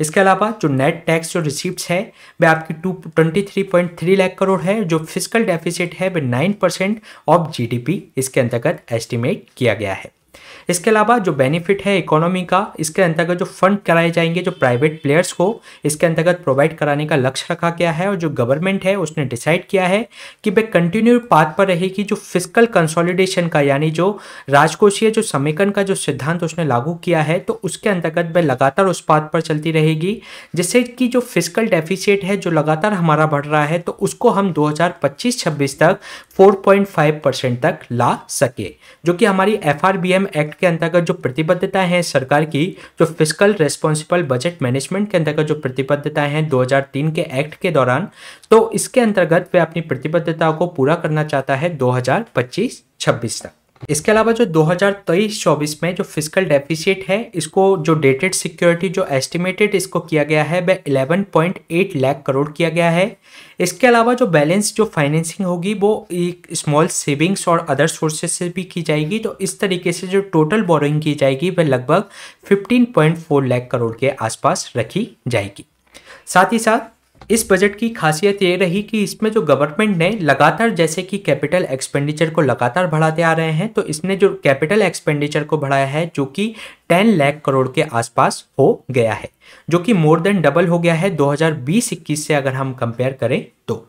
इसके अलावा जो नेट टैक्स जो रिसिप्ट है वह आपकी two twenty three point three lakh crore है जो फिजिकल डेफिसिट है वह नाइन परसेंट ऑफ जी इसके अंतर्गत एस्टिमेट किया गया है इसके अलावा जो बेनिफिट है इकोनॉमी का इसके अंतर्गत जो फंड कराए जाएंगे जो प्राइवेट प्लेयर्स को इसके अंतर्गत प्रोवाइड कराने का लक्ष्य रखा गया है और जो गवर्नमेंट है उसने डिसाइड किया है कि वे कंटिन्यू पाथ पर रहेगी जो फिजिकल कंसोलिडेशन का यानी जो राजकोषीय जो समेकन का जो सिद्धांत उसने लागू किया है तो उसके अंतर्गत वह लगातार उस पाथ पर चलती रहेगी जिससे कि जो फिजिकल डेफिसिट है जो लगातार हमारा बढ़ रहा है तो उसको हम 2025-26 तक 4.5 परसेंट तक ला सके जो कि हमारी एफ एक्ट एक्ट के अंतर्गत जो प्रतिबद्धता है सरकार की जो फिजिकल रेस्पॉन्सिबल बजट मैनेजमेंट के अंतर्गत जो प्रतिबद्धता है 2003 के एक्ट के दौरान तो इसके अंतर्गत वे अपनी प्रतिबद्धता को पूरा करना चाहता है 2025-26 तक इसके अलावा जो 2023-24 में जो फिजिकल डेफिसिट है इसको जो डेटेड सिक्योरिटी जो एस्टिमेटेड इसको किया गया है वह 11.8 लाख करोड़ किया गया है इसके अलावा जो बैलेंस जो फाइनेंसिंग होगी वो एक स्मॉल सेविंग्स और अदर सोर्सेज से भी की जाएगी तो इस तरीके से जो टोटल बोरोइंग की जाएगी वह लगभग 15.4 लाख करोड़ के आसपास रखी जाएगी साथ ही साथ इस बजट की खासियत ये रही कि इसमें जो गवर्नमेंट ने लगातार जैसे कि कैपिटल एक्सपेंडिचर को लगातार बढ़ाते आ रहे हैं तो इसने जो कैपिटल एक्सपेंडिचर को बढ़ाया है जो कि 10 लाख करोड़ के आसपास हो गया है जो कि मोर देन डबल हो गया है 2020-21 से अगर हम कंपेयर करें तो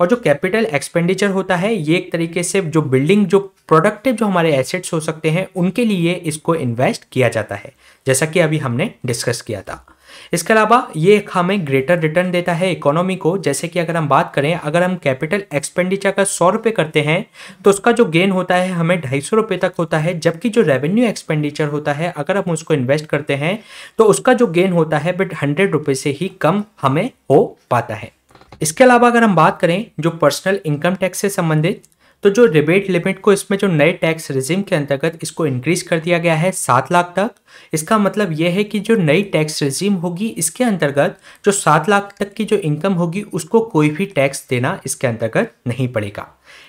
और जो कैपिटल एक्सपेंडिचर होता है ये एक तरीके से जो बिल्डिंग जो प्रोडक्टिव जो हमारे एसेट्स हो सकते हैं उनके लिए इसको इन्वेस्ट किया जाता है जैसा कि अभी हमने डिस्कस किया था इसके अलावा ये हमें ग्रेटर रिटर्न देता है इकोनॉमी को जैसे कि अगर हम बात करें अगर हम कैपिटल एक्सपेंडिचर का सौ रुपये करते हैं तो उसका जो गेन होता है हमें ढाई सौ रुपये तक होता है जबकि जो रेवेन्यू एक्सपेंडिचर होता है अगर हम उसको इन्वेस्ट करते हैं तो उसका जो गेन होता है बट हंड्रेड रुपये से ही कम हमें हो पाता है इसके अलावा अगर हम बात करें जो पर्सनल इनकम टैक्स से संबंधित तो जो रिबेट लिमिट को इसमें जो नए टैक्स रिजिम के अंतर्गत इसको इंक्रीज कर दिया गया है सात लाख तक इसका मतलब यह है कि जो नई टैक्स रिजिम होगी इसके अंतर्गत जो सात लाख तक की जो इनकम होगी उसको कोई भी टैक्स देना इसके अंतर्गत नहीं पड़ेगा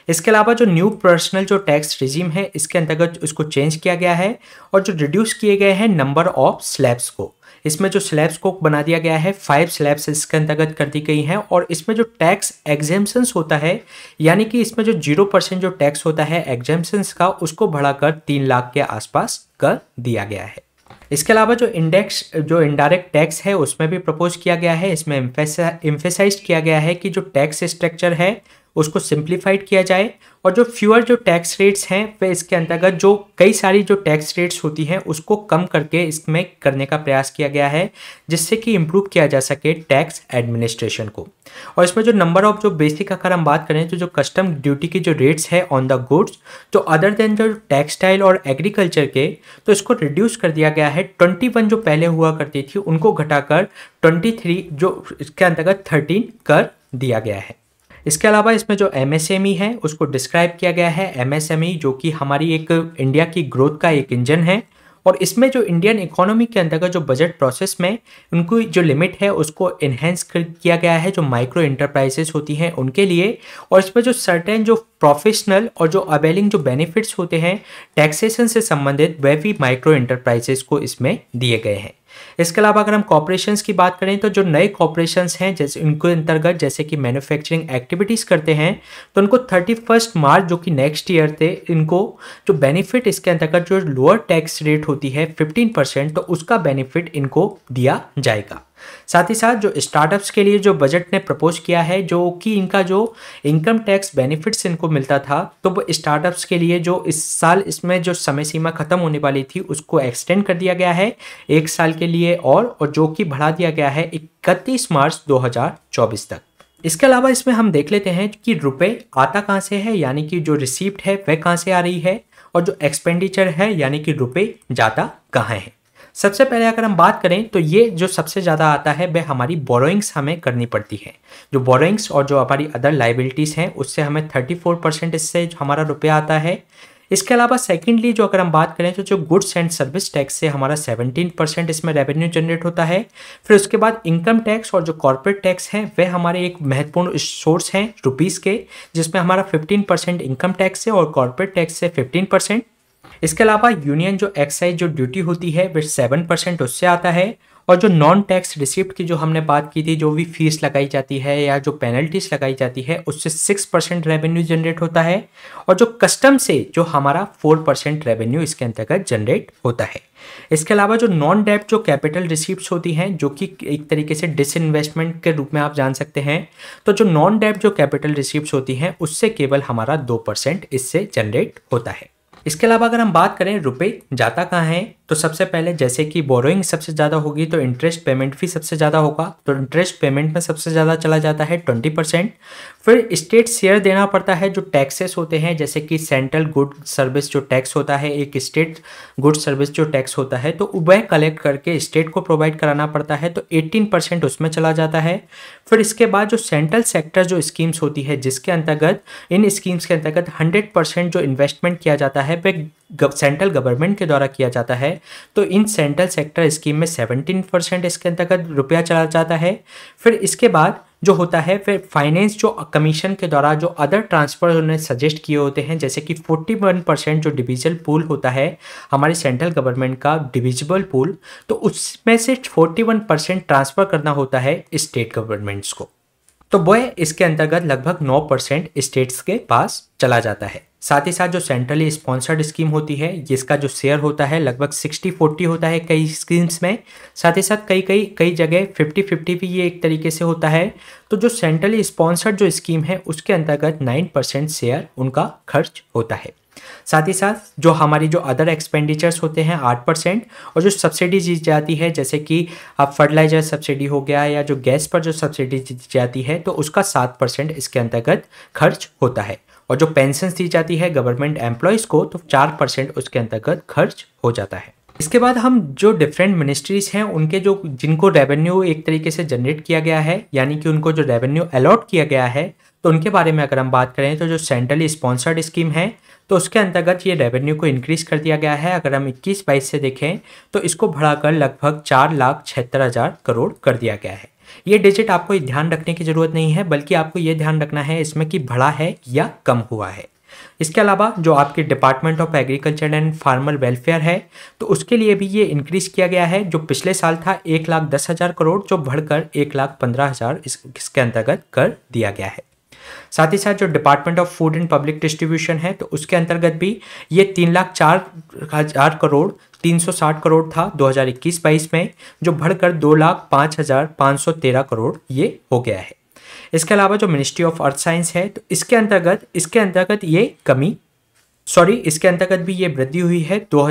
इसके अलावा जो न्यू पर्सनल जो टैक्स रिजीम है इसके अंतर्गत इसको चेंज किया गया है और जो रिड्यूस किए गए हैं नंबर ऑफ स्लैब्स को इसमें जो स्लैब्स को बना दिया गया है फाइव स्लैब्स इसके अंतर्गत कर दी गई हैं और इसमें जो टैक्स एग्जेम्सन्स होता है यानी कि इसमें जो जीरो परसेंट जो टैक्स होता है एग्जेम्पन्स का उसको बढ़ाकर तीन लाख के आसपास कर दिया गया है इसके अलावा जो इंडेक्स जो इनडायरेक्ट टैक्स है उसमें भी प्रपोज किया गया है इसमें इम्फेसाइज किया गया है कि जो टैक्स स्ट्रक्चर है उसको सिंप्लीफाइड किया जाए और जो फ्यूअर जो टैक्स रेट्स हैं वे इसके अंतर्गत जो कई सारी जो टैक्स रेट्स होती हैं उसको कम करके इसमें करने का प्रयास किया गया है जिससे कि इम्प्रूव किया जा सके टैक्स एडमिनिस्ट्रेशन को और इसमें जो नंबर ऑफ जो बेसिक अगर हम बात करें तो जो कस्टम ड्यूटी की जो रेट्स है ऑन द गुड्स जो अदर देन जो टेक्सटाइल और एग्रीकल्चर के तो इसको रिड्यूस कर दिया गया है ट्वेंटी वन जो पहले हुआ करती थी उनको घटाकर ट्वेंटी थ्री जो इसके अंतर्गत थर्टीन कर दिया गया है इसके अलावा इसमें जो एम e है उसको डिस्क्राइब किया गया है एम e, जो कि हमारी एक इंडिया की ग्रोथ का एक इंजन है और इसमें जो इंडियन इकोनॉमी के अंतर्गत जो बजट प्रोसेस में उनकी जो लिमिट है उसको इन्हेंस किया गया है जो माइक्रो इंटरप्राइजेस होती हैं उनके लिए और इसमें जो सर्टेन जो प्रोफेशनल और जो अवेलिंग जो बेनिफिट्स होते हैं टैक्सेशन से संबंधित वह भी माइक्रो इंटरप्राइजेस को इसमें दिए गए हैं इसके अलावा अगर हम कॉपरेशन की बात करें तो जो नए कॉपरेशन हैं जैसे उनके अंतर्गत जैसे कि मैन्युफैक्चरिंग एक्टिविटीज़ करते हैं तो उनको थर्टी फर्स्ट मार्च जो कि नेक्स्ट ईयर थे इनको जो बेनिफिट इसके अंतर्गत जो लोअर टैक्स रेट होती है फिफ्टीन परसेंट तो उसका बेनिफिट इनको दिया जाएगा साथ ही साथ जो स्टार्टअप्स के लिए जो बजट ने प्रपोज किया है जो कि इनका जो इनकम टैक्स बेनिफिट्स इनको मिलता था तो वो स्टार्टअप्स के लिए जो इस साल इसमें जो समय सीमा ख़त्म होने वाली थी उसको एक्सटेंड कर दिया गया है एक साल के लिए और, और जो कि बढ़ा दिया गया है इकतीस मार्च दो तक इसके अलावा इसमें हम देख लेते हैं कि रुपये आता कहाँ से है यानी कि जो रिसिप्ट है वह कहाँ से आ रही है और जो एक्सपेंडिचर है यानी कि रुपए जाता कहाँ है सबसे पहले अगर हम बात करें तो ये जो सबसे ज़्यादा आता है वह हमारी बोरोइंग्स हमें करनी पड़ती है जो बोरोइंग्स और जो हमारी अदर लाइबिलिटीज़ हैं उससे हमें थर्टी फोर परसेंट इससे हमारा रुपया आता है इसके अलावा सेकेंडली जो अगर हम बात करें तो जो गुड्स एंड सर्विस टैक्स से हमारा 17 परसेंट इसमें रेवेन्यू जनरेट होता है फिर उसके बाद इनकम टैक्स और जो कॉरपोरेट टैक्स हैं वह हमारे एक महत्वपूर्ण सोर्स हैं रुपीज़ के जिसमें हमारा 15 परसेंट इनकम टैक्स से और कॉरपोरेट टैक्स से 15 परसेंट इसके अलावा यूनियन जो एक्साइज जो ड्यूटी होती है वह सेवन परसेंट उससे आता है और जो नॉन टैक्स रिसिप्ट की जो हमने बात की थी जो भी फीस लगाई जाती है या जो पेनल्टीज लगाई जाती है उससे सिक्स परसेंट रेवेन्यू जनरेट होता है और जो कस्टम से जो हमारा फोर परसेंट रेवेन्यू इसके अंतर्गत जनरेट होता है इसके अलावा जो नॉन डेप्ट जो कैपिटल रिसिप्ट होती हैं जो कि एक तरीके से डिसइन्वेस्टमेंट के रूप में आप जान सकते हैं तो जो नॉन डेप्ट जो कैपिटल रिसिप्ट होती हैं उससे केवल हमारा दो परसेंट इससे जनरेट होता है इसके अलावा अगर हम बात करें रुपये जाता कहाँ है तो सबसे पहले जैसे कि बोरोइंग सबसे ज़्यादा होगी तो इंटरेस्ट पेमेंट भी सबसे ज़्यादा होगा तो इंटरेस्ट पेमेंट में सबसे ज़्यादा चला जाता है ट्वेंटी परसेंट फिर स्टेट शेयर देना पड़ता है जो टैक्सेस होते हैं जैसे कि सेंट्रल गुड सर्विस जो टैक्स होता है एक स्टेट गुड सर्विस जो टैक्स होता है तो वह कलेक्ट करके स्टेट को प्रोवाइड कराना पड़ता है तो एट्टीन परसेंट उसमें चला जाता है फिर इसके बाद जो सेंट्रल सेक्टर जो स्कीम्स होती है जिसके अंतर्गत इन स्कीम्स के अंतर्गत हंड्रेड परसेंट जो इन्वेस्टमेंट किया जाता है वह सेंट्रल गवर्नमेंट के द्वारा किया जाता है तो इन सेंट्रल सेक्टर स्कीम में सेवेंटीन परसेंट इसके अंतर्गत रुपया चला जाता है फिर इसके बाद जो होता है फिर फाइनेंस जो कमीशन के द्वारा जो अदर ट्रांसफर उन्हें सजेस्ट किए होते हैं जैसे कि 41 परसेंट जो डिविजल पूल होता है हमारे सेंट्रल गवर्नमेंट का डिविजिबल पूल तो उसमें से 41 परसेंट ट्रांसफ़र करना होता है स्टेट गवर्नमेंट्स को तो वह इसके अंतर्गत लगभग 9 परसेंट स्टेट्स के पास चला जाता है साथ ही साथ जो सेंट्रली स्पॉन्सर्ड स्कीम होती है जिसका जो शेयर होता है लगभग सिक्सटी फोर्टी होता है कई स्कीम्स में साथ ही साथ कई कई कई जगह फिफ्टी फिफ्टी भी ये एक तरीके से होता है तो जो सेंट्रली स्पॉन्सर्ड जो स्कीम है उसके अंतर्गत नाइन परसेंट शेयर उनका खर्च होता है साथ ही साथ जो हमारी जो अदर एक्सपेंडिचर्स होते हैं आठ परसेंट और जो सब्सिडी दी जाती है जैसे कि आप फर्टिलाइजर सब्सिडी हो गया या जो गैस पर जो सब्सिडी दी जाती है तो उसका सात परसेंट इसके अंतर्गत खर्च होता है और जो पेंशन दी जाती है गवर्नमेंट एम्प्लॉयज़ को तो चार परसेंट उसके अंतर्गत खर्च हो जाता है इसके बाद हम जो डिफरेंट मिनिस्ट्रीज़ हैं उनके जो जिनको रेवेन्यू एक तरीके से जनरेट किया गया है यानी कि उनको जो रेवेन्यू अलॉट किया गया है तो उनके बारे में अगर हम बात करें तो जो सेंट्रली स्पॉन्सर्ड स्कीम है तो उसके अंतर्गत ये रेवेन्यू को इंक्रीज़ कर दिया गया है अगर हम इक्कीस बाईस से देखें तो इसको बढ़ाकर लगभग चार लाख छिहत्तर हज़ार करोड़ कर दिया गया है ये डिजिट आपको ध्यान रखने की ज़रूरत नहीं है बल्कि आपको ये ध्यान रखना है इसमें कि बढ़ा है या कम हुआ है इसके अलावा जो आपके department of agriculture and farmer welfare है तो उसके लिए भी ये इंक्रीज किया गया है जो पिछले साल था एक लाख दस हज़ार करोड़ जो बढ़कर एक लाख पंद्रह हज़ार इसके अंतर्गत कर दिया गया है साथ ही साथ जो department of food and public distribution है तो उसके अंतर्गत भी ये तीन लाख चार हजार करोड़ 360 करोड़ था 2021-22 में जो बढ़कर दो लाख पाँच हज़ार पाँच सौ तेरह करोड़ ये हो गया है इसके अलावा जो मिनिस्ट्री ऑफ अर्थ साइंस है तो इसके अंतर्गत इसके अंतर्गत ये कमी सॉरी इसके अंतर्गत भी ये वृद्धि हुई है दो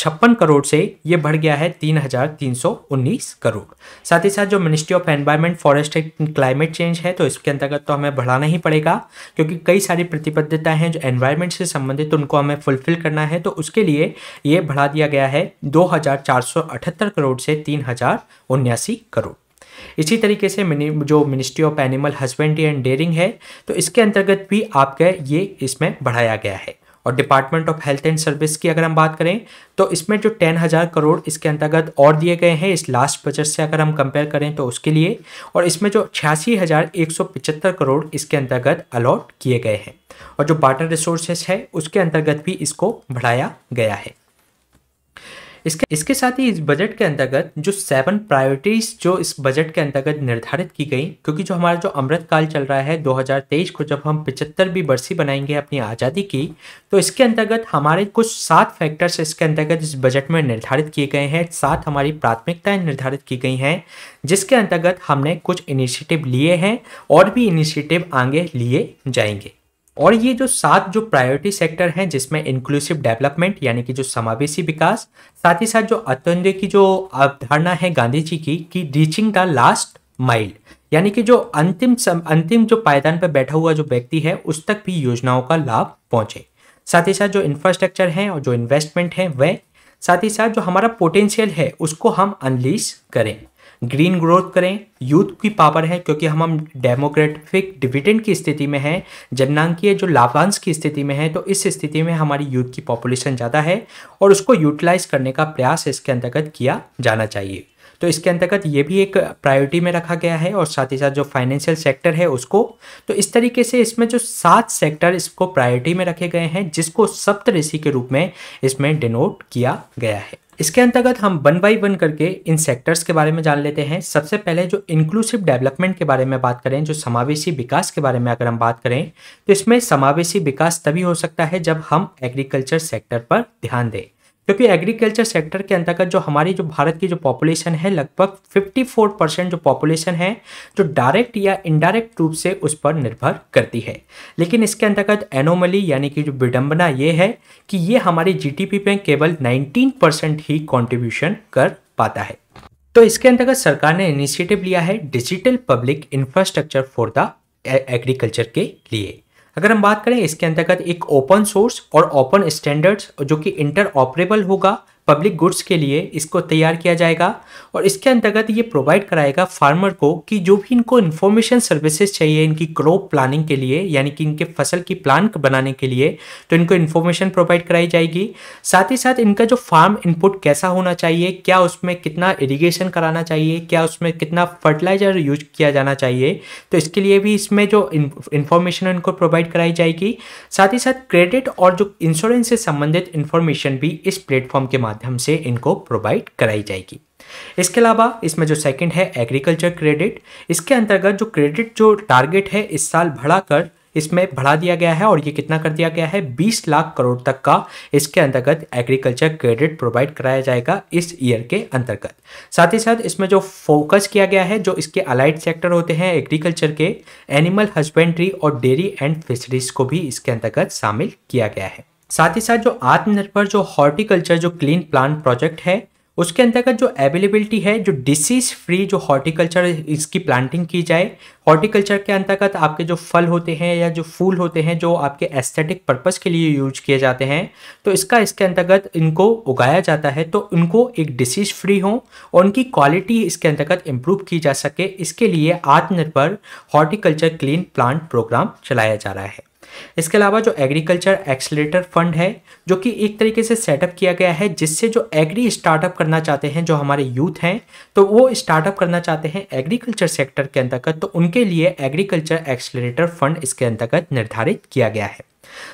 छप्पन करोड़ से ये बढ़ गया है तीन हजार तीन सौ उन्नीस करोड़ साथ ही साथ जो ministry of environment forest and climate change है तो इसके अंतर्गत तो हमें बढ़ाना ही पड़ेगा क्योंकि कई सारी प्रतिबद्धताएं हैं जो एनवायरमेंट से संबंधित तो उनको हमें फुलफिल करना है तो उसके लिए ये बढ़ा दिया गया है दो हजार चार सौ अठहत्तर करोड़ से तीन हजार उन्यासी करोड़ इसी तरीके से जो ministry of animal husbandry and dairying है तो इसके अंतर्गत भी आपका ये इसमें बढ़ाया गया है और department of health and service की अगर हम बात करें तो इसमें जो टेन हज़ार करोड़ इसके अंतर्गत और दिए गए हैं इस लास्ट बजट से अगर हम कंपेयर करें तो उसके लिए और इसमें जो छियासी हज़ार एक सौ पचहत्तर करोड़ इसके अंतर्गत अलॉट किए गए हैं और जो वाटर रिसोर्सेस है उसके अंतर्गत भी इसको बढ़ाया गया है इसके इसके साथ ही इस बजट के अंतर्गत जो सेवन प्रायोरिटीज जो इस बजट के अंतर्गत निर्धारित की गई क्योंकि जो हमारा जो अमृत काल चल रहा है 2023 को जब हम पिचहत्तरवीं बरसी बनाएंगे अपनी आज़ादी की तो इसके अंतर्गत हमारे कुछ सात फैक्टर्स इसके अंतर्गत इस बजट में निर्धारित किए गए हैं सात हमारी प्राथमिकताएँ निर्धारित की गई हैं जिसके अंतर्गत हमने कुछ इनिशिएटिव लिए हैं और भी इनिशिएटिव आगे लिए जाएंगे और ये जो सात जो प्रायोरिटी सेक्टर हैं जिसमें इंक्लूसिव डेवलपमेंट यानी कि जो समावेशी विकास साथ ही साथ जो अतुल्य की जो अवधारणा है गांधी जी की कि रीचिंग द लास्ट माइल यानी कि जो अंतिम सम, अंतिम जो पायदान पर बैठा हुआ जो व्यक्ति है उस तक भी योजनाओं का लाभ पहुंचे साथ ही साथ जो इंफ्रास्ट्रक्चर है और जो इन्वेस्टमेंट है वह साथ ही साथ जो हमारा पोटेंशियल है उसको हम अनलीस करें ग्रीन ग्रोथ करें यूथ की पावर है क्योंकि हम हम डेमोग्राफिक डिविडेंड की स्थिति में हैं जननांकीय जो लाभांश की स्थिति में है तो इस स्थिति में हमारी यूथ की पॉपुलेशन ज़्यादा है और उसको यूटिलाइज करने का प्रयास इसके अंतर्गत किया जाना चाहिए तो इसके अंतर्गत ये भी एक प्रायोरिटी में रखा गया है और साथ ही साथ जो फाइनेंशियल सेक्टर है उसको तो इस तरीके से इसमें जो सात सेक्टर इसको प्रायोरिटी में रखे गए हैं जिसको सप्तऋषि के रूप में इसमें डिनोट किया गया है इसके अंतर्गत हम वन बाई वन करके इन सेक्टर्स के बारे में जान लेते हैं सबसे पहले जो इंक्लूसिव डेवलपमेंट के बारे में बात करें जो समावेशी विकास के बारे में अगर हम बात करें तो इसमें समावेशी विकास तभी हो सकता है जब हम एग्रीकल्चर सेक्टर पर ध्यान दें क्योंकि एग्रीकल्चर सेक्टर के अंतर्गत जो हमारी जो भारत की जो पॉपुलेशन है लगभग 54 परसेंट जो पॉपुलेशन है जो डायरेक्ट या इनडायरेक्ट रूप से उस पर निर्भर करती है लेकिन इसके अंतर्गत एनोमली यानी कि जो विडम्बना ये है कि ये हमारी जीडीपी पे केवल 19 परसेंट ही कॉन्ट्रीब्यूशन कर पाता है तो इसके अंतर्गत सरकार ने इनिशिएटिव लिया है digital public infrastructure for the agriculture के लिए अगर हम बात करें इसके अंतर्गत एक ओपन सोर्स और ओपन स्टैंडर्ड्स जो कि इंटर ऑपरेबल होगा पब्लिक गुड्स के लिए इसको तैयार किया जाएगा और इसके अंतर्गत ये प्रोवाइड कराएगा फार्मर को कि जो भी इनको इन्फॉर्मेशन सर्विसेज चाहिए इनकी क्रॉप प्लानिंग के लिए यानी कि इनके फसल की प्लान बनाने के लिए तो इनको इन्फॉर्मेशन प्रोवाइड कराई जाएगी साथ ही साथ इनका जो फार्म इनपुट कैसा होना चाहिए क्या उसमें कितना इरीगेशन कराना चाहिए क्या उसमें कितना फर्टिलाइजर यूज किया जाना चाहिए तो इसके लिए भी इसमें जो इन्फॉर्मेशन इनको प्रोवाइड कराई जाएगी साथ ही साथ क्रेडिट और जो इंश्योरेंस से संबंधित इन्फॉर्मेशन भी इस प्लेटफॉर्म के माध्यम माध्यम से इनको प्रोवाइड कराई जाएगी इसके अलावा इसमें जो सेकंड है एग्रीकल्चर क्रेडिट इसके अंतर्गत जो क्रेडिट जो टारगेट है इस साल बढ़ाकर इसमें बढ़ा दिया गया है और ये कितना कर दिया गया है 20 लाख करोड़ तक का इसके अंतर्गत एग्रीकल्चर क्रेडिट प्रोवाइड कराया जाएगा इस ईयर के अंतर्गत साथ ही साथ इसमें जो फोकस किया गया है जो इसके अलाइड सेक्टर होते हैं एग्रीकल्चर के एनिमल हस्बेंड्री और डेयरी एंड फिशरीज को भी इसके अंतर्गत शामिल किया गया है साथ ही साथ जो आत्मनिर्भर जो हॉर्टिकल्चर जो क्लीन प्लान प्रोजेक्ट है उसके अंतर्गत जो अवेलेबिलिटी है जो डिसीज फ्री जो हॉर्टिकल्चर इसकी प्लांटिंग की जाए हॉर्टिकल्चर के अंतर्गत आपके जो फल होते हैं या जो फूल होते हैं जो आपके एस्थेटिक पर्पस के लिए यूज किए जाते हैं तो इसका इसके अंतर्गत इनको उगाया जाता है तो उनको एक डिसीज फ्री हो और उनकी क्वालिटी इसके अंतर्गत इम्प्रूव की जा सके इसके लिए आत्मनिर्भर हॉर्टिकल्चर क्लीन प्लांट प्रोग्राम चलाया जा रहा है इसके अलावा जो एग्रीकल्चर एक्सलेटर फंड है जो कि एक तरीके से सेटअप किया गया है जिससे जो एग्री स्टार्टअप करना चाहते हैं जो हमारे यूथ हैं तो वो स्टार्टअप करना चाहते हैं एग्रीकल्चर सेक्टर के अंतर्गत तो उनके लिए एग्रीकल्चर एक्सलेटर फंड इसके अंतर्गत निर्धारित किया गया है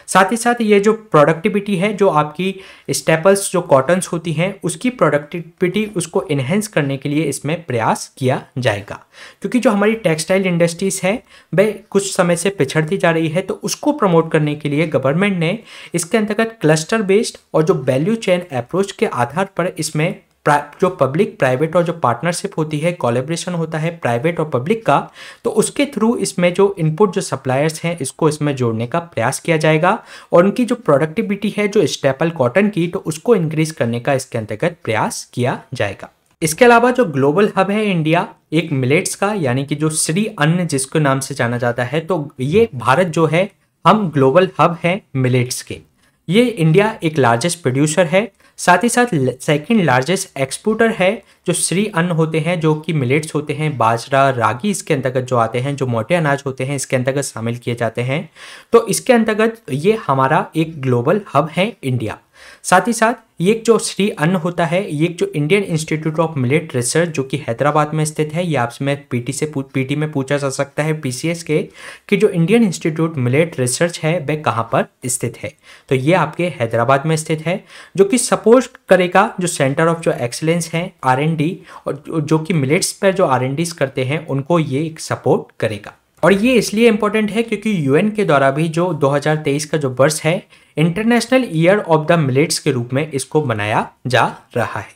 साथ ही साथ ये जो प्रोडक्टिविटी है जो आपकी स्टेपल्स जो कॉटन्स होती हैं उसकी प्रोडक्टिविटी उसको इन्हेंस करने के लिए इसमें प्रयास किया जाएगा क्योंकि जो हमारी टेक्सटाइल इंडस्ट्रीज़ है वह कुछ समय से पिछड़ती जा रही है तो उसको प्रमोट करने के लिए गवर्नमेंट ने इसके अंतर्गत क्लस्टर बेस्ड और जो वैल्यू चेन अप्रोच के आधार पर इसमें जो पब्लिक प्राइवेट और जो पार्टनरशिप होती है कॉलेब्रेशन होता है प्राइवेट और पब्लिक का तो उसके थ्रू इसमें जो इनपुट जो सप्लायर्स हैं इसको इसमें जोड़ने का प्रयास किया जाएगा और उनकी जो प्रोडक्टिविटी है जो स्टेपल कॉटन की तो उसको इंक्रीज करने का इसके अंतर्गत प्रयास किया जाएगा इसके अलावा जो ग्लोबल हब है इंडिया एक मिलेट्स का यानी कि जो श्री अन्न जिसको नाम से जाना जाता है तो ये भारत जो है हम ग्लोबल हब है मिलेट्स के ये इंडिया एक लार्जेस्ट प्रोड्यूसर है साथ ही साथ सेकंड लार्जेस्ट एक्सपोर्टर है जो श्री अन्न होते हैं जो कि मिलेट्स होते हैं बाजरा रागी इसके अंतर्गत जो आते हैं जो मोटे अनाज होते हैं इसके अंतर्गत शामिल किए जाते हैं तो इसके अंतर्गत ये हमारा एक ग्लोबल हब है इंडिया साथ ही साथ ये जो श्री अन्न होता है ये जो Indian institute of millet research जो कि हैदराबाद में स्थित है ये आपसे मैं पीटी से पीटी में पूछा जा सकता है पीसीएस के कि जो इंडियन इंस्टीट्यूट मिलेट रिसर्च है वह कहाँ पर स्थित है तो ये आपके हैदराबाद में स्थित है जो कि सपोर्ट करेगा जो सेंटर ऑफ जो एक्सलेंस है आर और जो कि मिलेट्स पर जो आर करते हैं उनको ये एक सपोर्ट करेगा और ये इसलिए इम्पोर्टेंट है क्योंकि यूएन के द्वारा भी जो 2023 का जो वर्ष है international year of the millets के रूप में इसको बनाया जा रहा है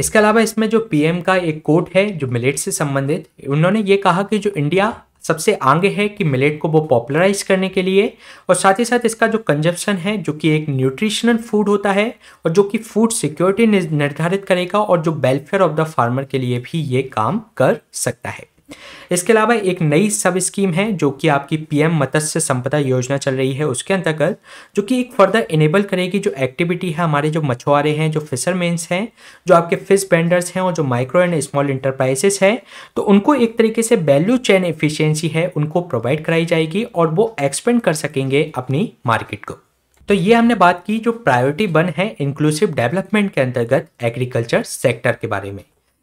इसके अलावा इसमें जो पीएम का एक कोट है जो मिलेट से संबंधित उन्होंने ये कहा कि जो इंडिया सबसे आगे है कि मिलेट को वो पॉपुलराइज करने के लिए और साथ ही साथ इसका जो कंजप्शन है जो कि एक न्यूट्रिशनल फूड होता है और जो कि फूड सिक्योरिटी निर्धारित करेगा और जो वेलफेयर ऑफ द फार्मर के लिए भी ये काम कर सकता है इसके अलावा एक नई सब स्कीम है जो कि आपकी पीएम मत्स्य संपदा योजना चल रही है उसके अंतर्गत जो कि एक फर्दर इनेबल करेगी जो एक्टिविटी है हमारे जो मछुआरे हैं जो फिशरमेन्स हैं जो आपके फिश बेंडर्स हैं और जो माइक्रो एंड स्मॉल इंटरप्राइजेस हैं तो उनको एक तरीके से वैल्यू चेन एफिशियंसी है उनको प्रोवाइड कराई जाएगी और वो एक्सपेंड कर सकेंगे अपनी मार्केट को तो ये हमने बात की जो प्रायोरिटी वन है इंक्लूसिव डेवलपमेंट के अंतर्गत एग्रीकल्चर सेक्टर के बारे में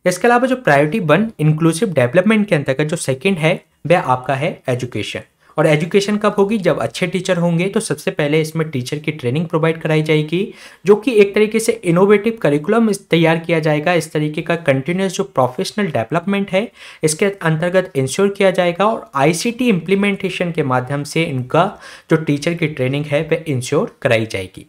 इसके अलावा जो प्रायोरिटी वन इंक्लूसिव डेवलपमेंट के अंतर्गत जो सेकेंड है वह आपका है एजुकेशन और एजुकेशन कब होगी जब अच्छे टीचर होंगे तो सबसे पहले इसमें टीचर की ट्रेनिंग प्रोवाइड कराई जाएगी जो कि एक तरीके से इनोवेटिव करिकुलम तैयार किया जाएगा इस तरीके का कंटिन्यूस जो प्रोफेशनल डेवलपमेंट है इसके अंतर्गत इंश्योर किया जाएगा और आईसीटी इंप्लीमेंटेशन के माध्यम से इनका जो टीचर की ट्रेनिंग है वह इंश्योर कराई जाएगी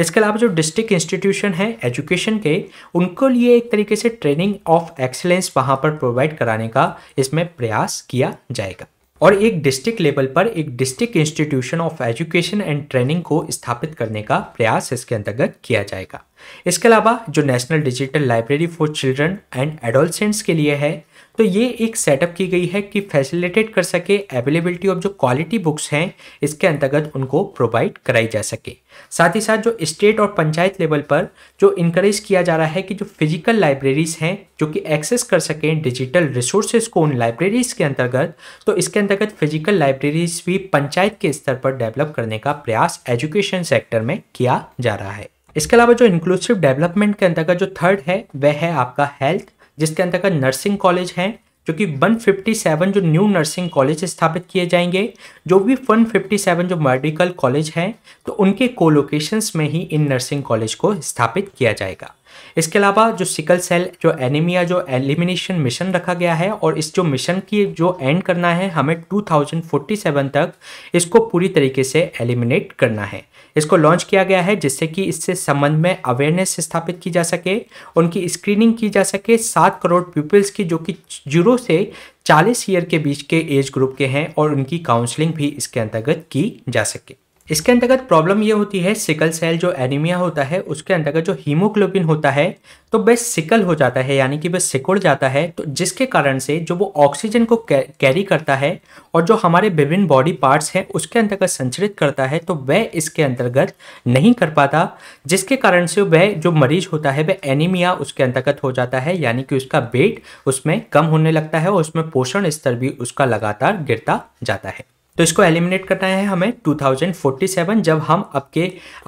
इसके अलावा जो डिस्ट्रिक्ट इंस्टीट्यूशन है एजुकेशन के उनको लिए एक तरीके से ट्रेनिंग ऑफ एक्सीलेंस वहाँ पर प्रोवाइड कराने का इसमें प्रयास किया जाएगा और एक डिस्ट्रिक्ट लेवल पर एक district institution of education and training को स्थापित करने का प्रयास इसके अंतर्गत किया जाएगा इसके अलावा जो national digital library for children and adolescents के लिए है तो ये एक सेटअप की गई है कि फैसिलिटेट कर सके अवेलेबिलिटी ऑफ जो क्वालिटी बुक्स हैं इसके अंतर्गत उनको प्रोवाइड कराई जा सके साथ ही साथ जो स्टेट और पंचायत लेवल पर जो इनक्रेज किया जा रहा है कि जो फिजिकल लाइब्रेरीज हैं जो कि एक्सेस कर सकें डिजिटल रिसोर्सेज को उन लाइब्रेरीज के अंतर्गत तो इसके अंतर्गत फिजिकल लाइब्रेरीज भी पंचायत के स्तर पर डेवलप करने का प्रयास एजुकेशन सेक्टर में किया जा रहा है इसके अलावा जो इंक्लूसिव डेवलपमेंट के अंतर्गत जो थर्ड है वह है आपका हेल्थ जिसके अंतर्गत नर्सिंग कॉलेज हैं जो कि 157 जो न्यू नर्सिंग कॉलेज स्थापित किए जाएंगे जो भी 157 जो मेडिकल कॉलेज हैं तो उनके कोलोकेशंस में ही इन नर्सिंग कॉलेज को स्थापित किया जाएगा इसके अलावा जो सिकल सेल जो एनीमिया जो एलिमिनेशन मिशन रखा गया है और इस जो मिशन की जो एंड करना है हमें 2047 तक इसको पूरी तरीके से एलिमिनेट करना है इसको लॉन्च किया गया है जिससे कि इससे संबंध में अवेयरनेस स्थापित की जा सके उनकी स्क्रीनिंग की जा सके सात करोड़ पीपल्स की जो कि जीरो से चालीस ईयर के बीच के एज ग्रुप के हैं और उनकी काउंसलिंग भी इसके अंतर्गत की जा सके इसके अंतर्गत प्रॉब्लम ये होती है सिकल सेल जो एनीमिया होता है उसके अंतर्गत जो हीमोग्लोबिन होता है तो वह सिकल हो जाता है यानी कि वह सिकुड़ जाता है तो जिसके कारण से जो वो ऑक्सीजन को कैरी करता है और जो हमारे विभिन्न बॉडी पार्ट्स हैं उसके अंतर्गत संचरित करता है तो वह इसके अंतर्गत नहीं कर पाता जिसके कारण से वह जो मरीज होता है वह एनीमिया उसके अंतर्गत हो जाता है यानी कि उसका वेट उसमें कम होने लगता है और उसमें पोषण स्तर भी उसका लगातार गिरता जाता है तो इसको एलिमिनेट करना है हमें 2047 जब हम आपके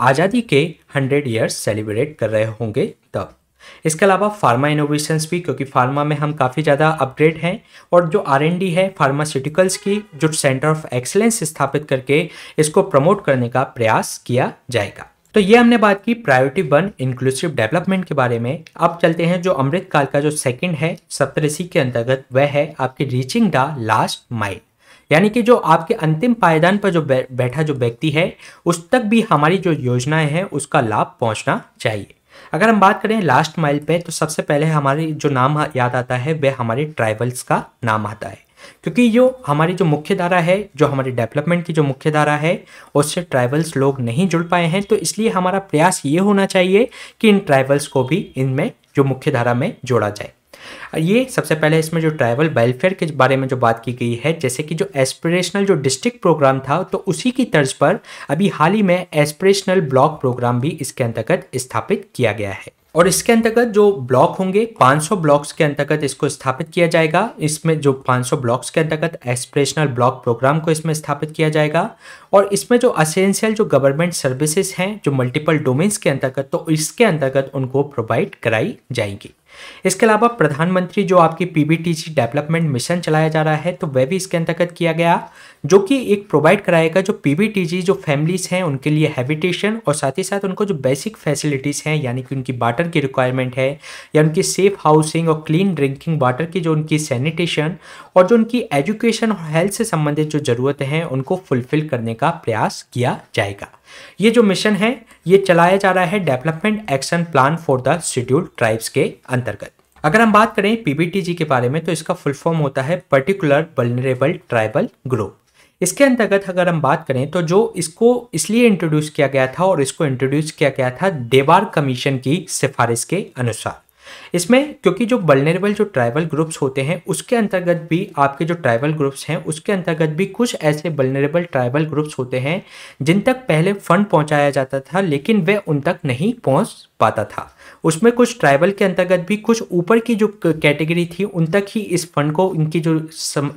आज़ादी के 100 ईयर्स सेलिब्रेट कर रहे होंगे तब इसके अलावा फार्मा इनोवेशंस भी क्योंकि फार्मा में हम काफ़ी ज़्यादा अपग्रेड हैं और जो आर है फार्मास्यूटिकल्स की जो सेंटर ऑफ एक्सलेंस स्थापित करके इसको प्रमोट करने का प्रयास किया जाएगा तो ये हमने बात की प्रायोरिटी वन इंक्लूसिव डेवलपमेंट के बारे में अब चलते हैं जो अमृतकाल का जो सेकंड है सप्तऋषि के अंतर्गत वह है आपकी रीचिंग द लास्ट माइल यानी कि जो आपके अंतिम पायदान पर जो बैठा जो व्यक्ति है उस तक भी हमारी जो योजनाएं हैं उसका लाभ पहुंचना चाहिए अगर हम बात करें लास्ट माइल पे तो सबसे पहले हमारे जो नाम याद आता है वह हमारे ट्राइबल्स का नाम आता है क्योंकि जो हमारी जो मुख्य धारा है जो हमारी डेवलपमेंट की जो मुख्य धारा है उससे ट्राइबल्स लोग नहीं जुड़ पाए हैं तो इसलिए हमारा प्रयास ये होना चाहिए कि इन ट्राइबल्स को भी इनमें जो मुख्य धारा में जोड़ा जाए ये सबसे पहले इसमें जो ट्राइबल वेलफेयर के बारे में जो बात की गई है जैसे कि जो एस्पिरेशनल जो डिस्ट्रिक्ट प्रोग्राम था तो उसी की तर्ज पर अभी हाल ही में एस्पिरेशनल ब्लॉक प्रोग्राम भी इसके अंतर्गत स्थापित किया गया है और इसके अंतर्गत जो ब्लॉक होंगे 500 ब्लॉक्स के अंतर्गत इसको स्थापित किया जाएगा इसमें जो 500 ब्लॉक्स के अंतर्गत एस्पिरेशनल ब्लॉक प्रोग्राम को इसमें स्थापित किया जाएगा और इसमें जो असेंशियल जो गवर्नमेंट सर्विसेज हैं जो मल्टीपल डोमेन्स के अंतर्गत तो इसके अंतर्गत उनको प्रोवाइड कराई जाएंगी इसके अलावा प्रधानमंत्री जो आपकी पीबीटीसी डेवलपमेंट मिशन चलाया जा रहा है तो वह भी इसके अंतर्गत किया गया जो कि एक प्रोवाइड कराएगा जो पी जो फैमिलीज़ हैं उनके लिए हैबिटेशन और साथ ही साथ उनको जो बेसिक फैसिलिटीज़ हैं यानी कि उनकी वाटर की रिक्वायरमेंट है या उनकी सेफ़ हाउसिंग और क्लीन ड्रिंकिंग वाटर की जो उनकी सैनिटेशन और जो उनकी एजुकेशन और हेल्थ से संबंधित जो ज़रूरतें हैं उनको फुलफ़िल करने का प्रयास किया जाएगा ये जो मिशन है ये चलाया जा रहा है development action plan for the scheduled tribes के अंतर्गत अगर हम बात करें पीबीटीजी के बारे में तो इसका फुल फॉर्म होता है पर्टिकुलर बलनरेबल ट्राइबल ग्रुप इसके अंतर्गत अगर हम बात करें तो जो इसको इसलिए इंट्रोड्यूस किया गया था और इसको इंट्रोड्यूस किया गया था देवार कमीशन की सिफारिश के अनुसार इसमें क्योंकि जो बल्नेरेबल जो ट्राइबल ग्रुप्स होते हैं उसके अंतर्गत भी आपके जो ट्राइबल ग्रुप्स हैं उसके अंतर्गत भी कुछ ऐसे बल्नरेबल ट्राइबल ग्रुप्स होते हैं जिन तक पहले फंड पहुंचाया जाता था लेकिन वह उन तक नहीं पहुंच पाता था उसमें कुछ ट्राइबल के अंतर्गत भी कुछ ऊपर की जो कैटेगरी थी उन तक ही इस फंड को इनकी जो सम,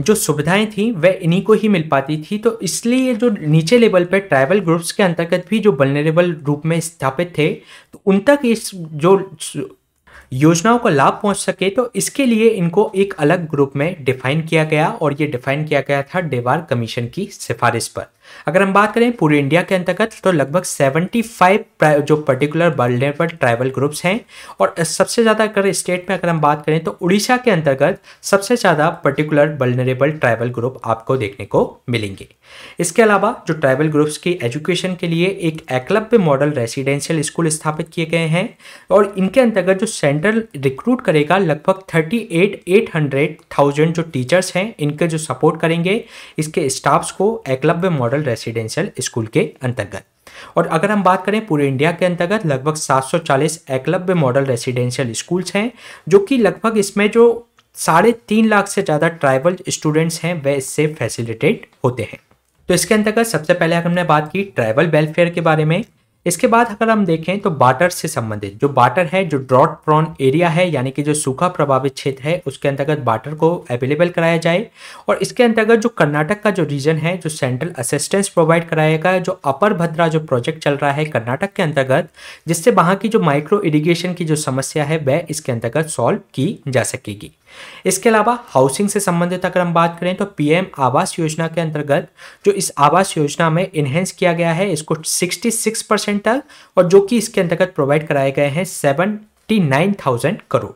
जो सुविधाएं थी वह इन्हीं को ही मिल पाती थी तो इसलिए जो नीचे लेवल पर ट्राइबल ग्रुप्स के अंतर्गत भी जो बलनेबल रूप में स्थापित थे तो उन तक इस जो योजनाओं का लाभ पहुंच सके तो इसके लिए इनको एक अलग ग्रुप में डिफाइन किया गया और ये डिफाइन किया गया था देवार कमीशन की सिफारिश पर अगर हम बात करें पूरे इंडिया के अंतर्गत तो लगभग 75 जो पर्टिकुलर बर्ल्डे पर ट्राइबल ग्रुप्स हैं और सबसे ज़्यादा अगर स्टेट में अगर हम बात करें तो उड़ीसा के अंतर्गत सबसे ज़्यादा पर्टिकुलर बल्नरेबल ट्राइबल ग्रुप आपको देखने को मिलेंगे इसके अलावा जो ट्राइबल ग्रुप्स की एजुकेशन के लिए एक एकलव्य मॉडल रेसिडेंशियल स्कूल स्थापित किए गए हैं और इनके अंतर्गत जो सेंट्रल रिक्रूट करेगा लगभग thirty eight eight hundred thousand जो टीचर्स हैं इनके जो सपोर्ट करेंगे इसके स्टाफ्स को Eklavya model model residential school के अंतर्गत और अगर हम बात करें पूरे इंडिया के अंतर्गत लगभग 740 एकलव्य मॉडल रेसिडेंशियल स्कूल्स हैं जो कि लगभग इसमें जो साढ़े तीन लाख से ज़्यादा ट्राइबल स्टूडेंट्स हैं वे इससे फैसिलिटेट होते हैं तो इसके अंतर्गत सबसे पहले हमने बात की ट्राइबल वेलफेयर के बारे में इसके बाद अगर हम देखें तो बाटर से संबंधित जो बाटर है जो ड्रॉट प्रॉन एरिया है यानी कि जो सूखा प्रभावित क्षेत्र है उसके अंतर्गत बाटर को अवेलेबल कराया जाए और इसके अंतर्गत जो कर्नाटक का जो रीजन है जो सेंट्रल असिस्टेंस प्रोवाइड कराएगा जो अपर भद्रा जो प्रोजेक्ट चल रहा है कर्नाटक के अंतर्गत जिससे वहाँ की जो माइक्रो इरीगेशन की जो समस्या है वह इसके अंतर्गत सॉल्व की जा सकेगी इसके अलावा हाउसिंग से संबंधित अगर हम बात करें तो पीएम आवास योजना के अंतर्गत जो इस आवास योजना में इन्हेंस किया गया है इसको 66 परसेंट तक और जो कि इसके अंतर्गत प्रोवाइड कराए गए हैं सेवेंटी नाइन थाउजेंड करोड़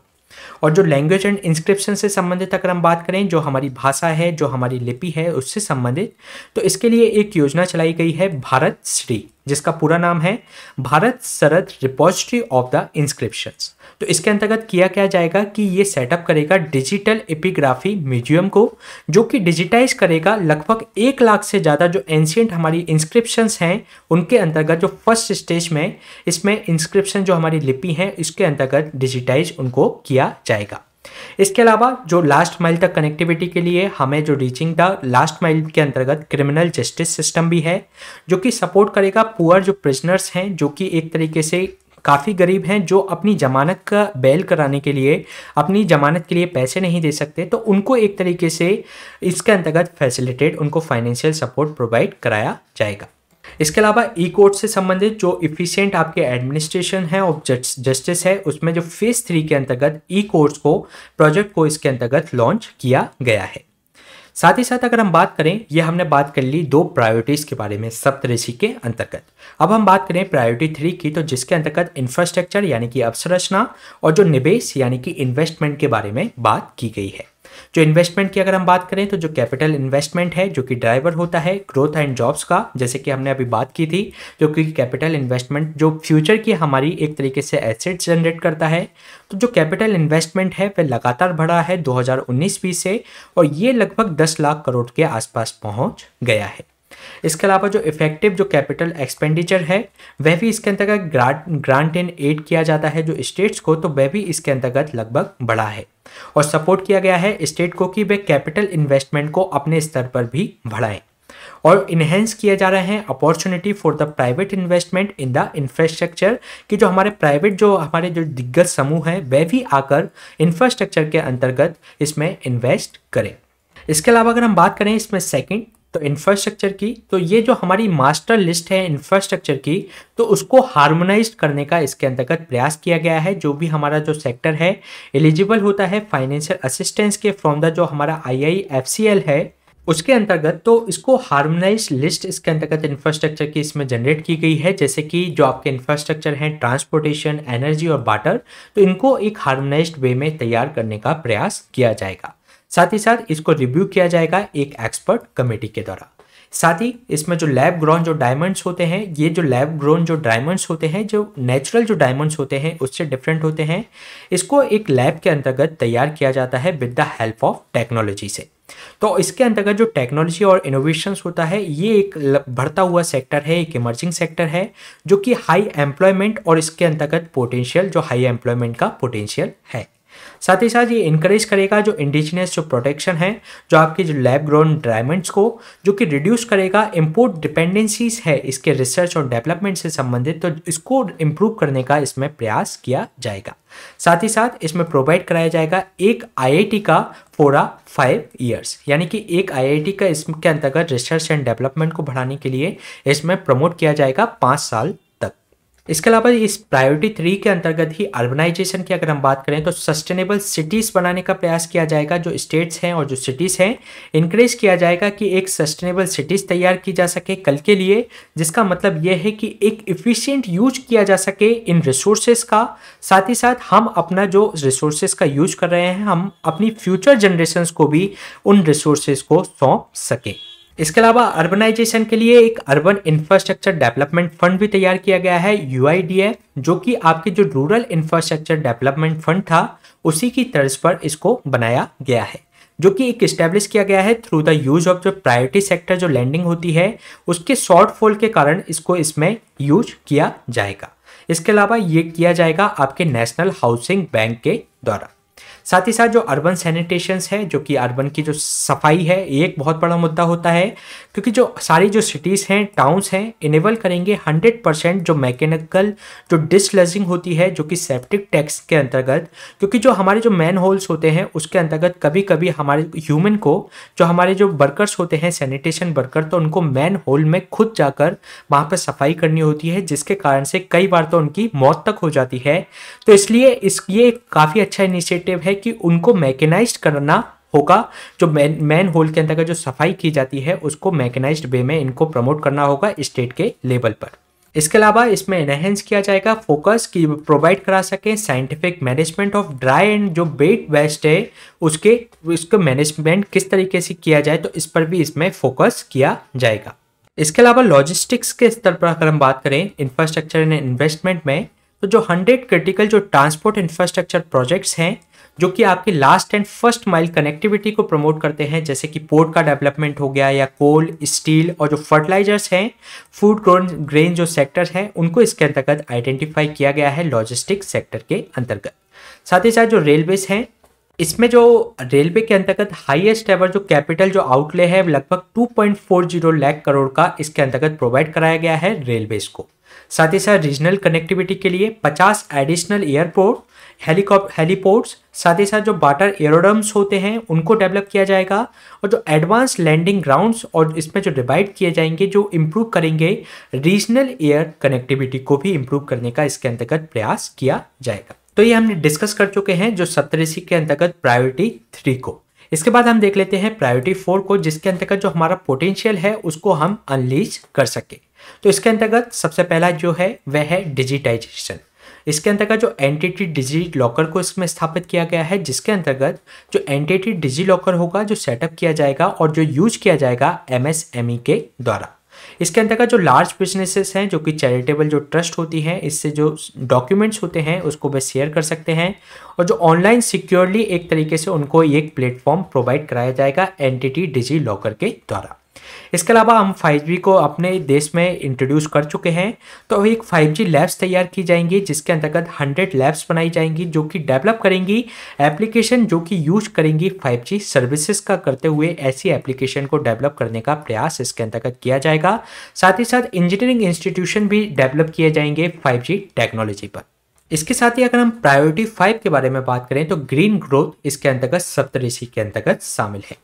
और जो लैंग्वेज एंड इंस्क्रिप्शन से संबंधित अगर हम बात करें जो हमारी भाषा है जो हमारी लिपि है उससे संबंधित तो इसके लिए एक योजना चलाई गई है भारत श्री जिसका पूरा नाम है भारत सरद रिपोजिट्री ऑफ द इंस्क्रिप्शन तो इसके अंतर्गत किया क्या जाएगा कि ये सेटअप करेगा डिजिटल एपिग्राफी म्यूजियम को जो कि डिजिटाइज करेगा लगभग एक लाख से ज़्यादा जो एंशियंट हमारी इंस्क्रिप्शंस हैं उनके अंतर्गत जो फर्स्ट स्टेज में इसमें इंस्क्रिप्शन जो हमारी लिपि हैं इसके अंतर्गत डिजिटाइज उनको किया जाएगा इसके अलावा जो लास्ट माइल तक कनेक्टिविटी के लिए हमें जो रीचिंग द लास्ट माइल के अंतर्गत क्रिमिनल जस्टिस सिस्टम भी है जो कि सपोर्ट करेगा पुअर जो प्रिजनर्स हैं जो कि एक तरीके से काफ़ी गरीब हैं जो अपनी जमानत का बेल कराने के लिए अपनी जमानत के लिए पैसे नहीं दे सकते तो उनको एक तरीके से इसके अंतर्गत फैसिलिटेट उनको फाइनेंशियल सपोर्ट प्रोवाइड कराया जाएगा इसके अलावा ई कोर्ट से संबंधित जो इफिशियंट आपके एडमिनिस्ट्रेशन है और जस्टिस है उसमें जो फेज थ्री के अंतर्गत ई कोर्ट्स को प्रोजेक्ट को इसके अंतर्गत लॉन्च किया गया है साथ ही साथ अगर हम बात करें ये हमने बात कर ली दो प्रायोरिटीज़ के बारे में सप्तऋषि के अंतर्गत अब हम बात करें प्रायोरिटी थ्री की तो जिसके अंतर्गत इंफ्रास्ट्रक्चर यानी कि अवसंरचना और जो निवेश यानी कि इन्वेस्टमेंट के बारे में बात की गई है जो इन्वेस्टमेंट की अगर हम बात करें तो जो कैपिटल इन्वेस्टमेंट है जो कि ड्राइवर होता है ग्रोथ एंड जॉब्स का जैसे कि हमने अभी बात की थी जो कि कैपिटल इन्वेस्टमेंट जो फ्यूचर की हमारी एक तरीके से एसेट्स जनरेट करता है तो जो कैपिटल इन्वेस्टमेंट है वह लगातार बढ़ा है दो हज़ार से और ये लगभग दस लाख करोड़ के आसपास पहुँच गया है इसके अलावा जो इफेक्टिव जो कैपिटल एक्सपेंडिचर है वह भी इसके अंतर्गत ग्रांट एंड एड किया जाता है जो स्टेट्स को तो वह भी इसके अंतर्गत लगभग बढ़ा है और सपोर्ट किया गया है स्टेट को कि वे कैपिटल इन्वेस्टमेंट को अपने स्तर पर भी बढ़ाएं और इन्हेंस किया जा रहे हैं opportunity for the private investment in the infrastructure कि जो हमारे प्राइवेट जो हमारे जो दिग्गज समूह हैं वह भी आकर इंफ्रास्ट्रक्चर के अंतर्गत इसमें इन्वेस्ट करें इसके अलावा अगर हम बात करें इसमें सेकंड तो इंफ्रास्ट्रक्चर की तो ये जो हमारी मास्टर लिस्ट है इंफ्रास्ट्रक्चर की तो उसको हार्मोनाइज करने का इसके अंतर्गत प्रयास किया गया है जो भी हमारा जो सेक्टर है एलिजिबल होता है फाइनेंशियल असिस्टेंस के फ्रॉम द जो हमारा आई है उसके अंतर्गत तो इसको हार्मोनाइज लिस्ट इसके अंतर्गत इंफ्रास्ट्रक्चर की इसमें जनरेट की गई है जैसे कि जो आपके इंफ्रास्ट्रक्चर हैं ट्रांसपोर्टेशन एनर्जी और वाटर तो इनको एक हार्मोनाइज्ड वे में तैयार करने का प्रयास किया जाएगा साथ ही साथ इसको रिव्यू किया जाएगा एक एक्सपर्ट कमेटी के द्वारा साथ ही इसमें जो लैब ग्रोन जो डायमंड्स होते हैं ये जो लैब ग्रोन जो डायमंड्स होते हैं जो नेचुरल जो डायमंड्स होते हैं उससे डिफरेंट होते हैं इसको एक लैब के अंतर्गत तैयार किया जाता है with the help of technology से तो इसके अंतर्गत जो टेक्नोलॉजी और इनोवेशन होता है ये एक बढ़ता हुआ सेक्टर है एक इमर्जिंग सेक्टर है जो कि हाई एम्प्लॉयमेंट और इसके अंतर्गत पोटेंशियल जो हाई एम्प्लॉयमेंट का पोटेंशियल है साथ ही साथ ये इंकरेज करेगा जो इंडिजिनियस जो प्रोटेक्शन है जो आपके जो लैब ग्रोन ड्रायमेंट्स को जो कि रिड्यूस करेगा इम्पोर्ट डिपेंडेंसीज है इसके रिसर्च और डेवलपमेंट से संबंधित तो इसको इम्प्रूव करने का इसमें प्रयास किया जाएगा साथ ही साथ इसमें प्रोवाइड कराया जाएगा एक आईआईटी का फोरा फाइव ईयर्स यानी कि एक आईआईटी का इसके अंतर्गत रिसर्च एंड डेवलपमेंट को बढ़ाने के लिए इसमें प्रमोट किया जाएगा पाँच साल इसके अलावा इस प्रायोरिटी थ्री के अंतर्गत ही अर्बनाइजेशन की अगर हम बात करें तो सस्टेनेबल सिटीज़ बनाने का प्रयास किया जाएगा जो स्टेट्स हैं और जो सिटीज़ हैं इंक्रेज किया जाएगा कि एक सस्टेनेबल सिटीज़ तैयार की जा सके कल के लिए जिसका मतलब यह है कि एक इफ़िशियंट यूज किया जा सके इन रिसोर्सेज का साथ ही साथ हम अपना जो रिसोर्सेज का यूज कर रहे हैं हम अपनी फ्यूचर जनरेशन को भी उन रिसोर्सेज को सौंप सकें इसके अलावा अर्बनाइजेशन के लिए एक अर्बन इंफ्रास्ट्रक्चर डेवलपमेंट फंड भी तैयार किया गया है यू जो कि आपके जो रूरल इंफ्रास्ट्रक्चर डेवलपमेंट फंड था उसी की तर्ज पर इसको बनाया गया है जो कि एक स्टैब्लिश किया गया है थ्रू द यूज ऑफ जो प्रायोरिटी सेक्टर जो लैंडिंग होती है उसके शॉर्टफॉल के कारण इसको इसमें यूज किया जाएगा इसके अलावा ये किया जाएगा आपके नेशनल हाउसिंग बैंक के द्वारा साथ ही साथ जो अर्बन सैनिटेशन है जो कि अर्बन की जो सफाई है ये एक बहुत बड़ा मुद्दा होता है क्योंकि जो सारी जो सिटीज़ हैं टाउन्स हैं इनेबल करेंगे हंड्रेड परसेंट जो मैकेनिकल जो डिसलजिंग होती है जो कि सेप्टिक टैक्स के अंतर्गत क्योंकि जो हमारे जो मैन होल्स होते हैं उसके अंतर्गत कभी कभी हमारे ह्यूमन को जो हमारे जो वर्कर्स होते हैं सैनिटेशन वर्कर तो उनको मैन होल में खुद जाकर वहाँ पर सफाई करनी होती है जिसके कारण से कई बार तो उनकी मौत तक हो जाती है तो इसलिए इस ये काफ़ी अच्छा इनिशिएटिव है है कि उनको मैकेनाइज करना होगा जो मैन मैन होल के अंतर्गत जो सफाई की जाती है उसको मैकेनाइज्ड वे में इनको प्रमोट करना होगा स्टेट के लेवल पर इसके अलावा इसमें एनहेंस किया जाएगा फोकस की प्रोवाइड करा सके scientific management of dry and जो बेट वेस्ट है उसके उसके मैनेजमेंट किस तरीके से किया जाए तो इस पर भी इसमें फोकस किया जाएगा इसके अलावा लॉजिस्टिक्स के स्तर पर अगर हम बात करें इंफ्रास्ट्रक्चर एंड इन्वेस्टमेंट में तो जो हंड्रेड क्रिटिकल जो ट्रांसपोर्ट इंफ्रास्ट्रक्चर प्रोजेक्ट्स हैं जो कि आपके last and first mile connectivity को प्रमोट करते हैं जैसे कि पोर्ट का डेवलपमेंट हो गया या कोल स्टील और जो फर्टिलाइजर्स हैं फूड ग्रेन जो सेक्टर हैं उनको इसके अंतर्गत आइडेंटिफाई किया गया है लॉजिस्टिक सेक्टर के अंतर्गत साथ ही साथ जो रेलवेज हैं इसमें जो रेलवे के अंतर्गत हाईएस्ट एवर जो कैपिटल जो आउटले है लगभग 2.40 लाख करोड़ का इसके अंतर्गत प्रोवाइड कराया गया है रेलवेज को साथ ही साथ रीजनल कनेक्टिविटी के लिए 50 एडिशनल एयरपोर्ट हेलीकॉप हेलीपोर्ट्स साथ ही साथ जो बाटर एरोडम्स होते हैं उनको डेवलप किया जाएगा और जो एडवांस लैंडिंग ग्राउंड्स और इसमें जो डिवाइड किए जाएंगे जो इम्प्रूव करेंगे रीजनल एयर कनेक्टिविटी को भी इम्प्रूव करने का इसके अंतर्गत प्रयास किया जाएगा तो ये हमने डिस्कस कर चुके हैं जो सत्तरसी के अंतर्गत प्रायोरिटी थ्री को इसके बाद हम देख लेते हैं प्रायोरिटी फोर को जिसके अंतर्गत जो हमारा पोटेंशियल है उसको हम अनलीज कर सके तो इसके अंतर्गत सबसे पहला जो है वह है डिजिटाइजेशन इसके अंतर्गत जो एंटिटी डिजी लॉकर को इसमें स्थापित किया गया है जिसके अंतर्गत जो एंटिटी डिजी लॉकर होगा जो सेटअप किया जाएगा और जो यूज किया जाएगा ई e के द्वारा इसके अंतर्गत जो लार्ज बिजनेसेस हैं जो कि चैरिटेबल जो ट्रस्ट होती हैं इससे जो डॉक्यूमेंट्स होते हैं उसको वे शेयर कर सकते हैं और जो ऑनलाइन सिक्योरली एक तरीके से उनको एक प्लेटफॉर्म प्रोवाइड कराया जाएगा एंटिटी डिजी लॉकर के द्वारा इसके अलावा हम 5G को अपने देश में इंट्रोड्यूस कर चुके हैं तो अभी एक 5G लैब्स तैयार की जाएंगी जिसके अंतर्गत 100 लैब्स बनाई जाएंगी जो कि डेवलप करेंगी एप्लीकेशन जो कि यूज करेंगी 5G सर्विसेज का करते हुए ऐसी एप्लीकेशन को डेवलप करने का प्रयास इसके अंतर्गत किया जाएगा साथ ही साथ इंजीनियरिंग इंस्टीट्यूशन भी डेवलप किए जाएंगे फाइव टेक्नोलॉजी पर इसके साथ ही अगर हम प्रायोरिटी फाइव के बारे में बात करें तो ग्रीन ग्रोथ इसके अंतर्गत सप्तऋषि के अंतर्गत शामिल है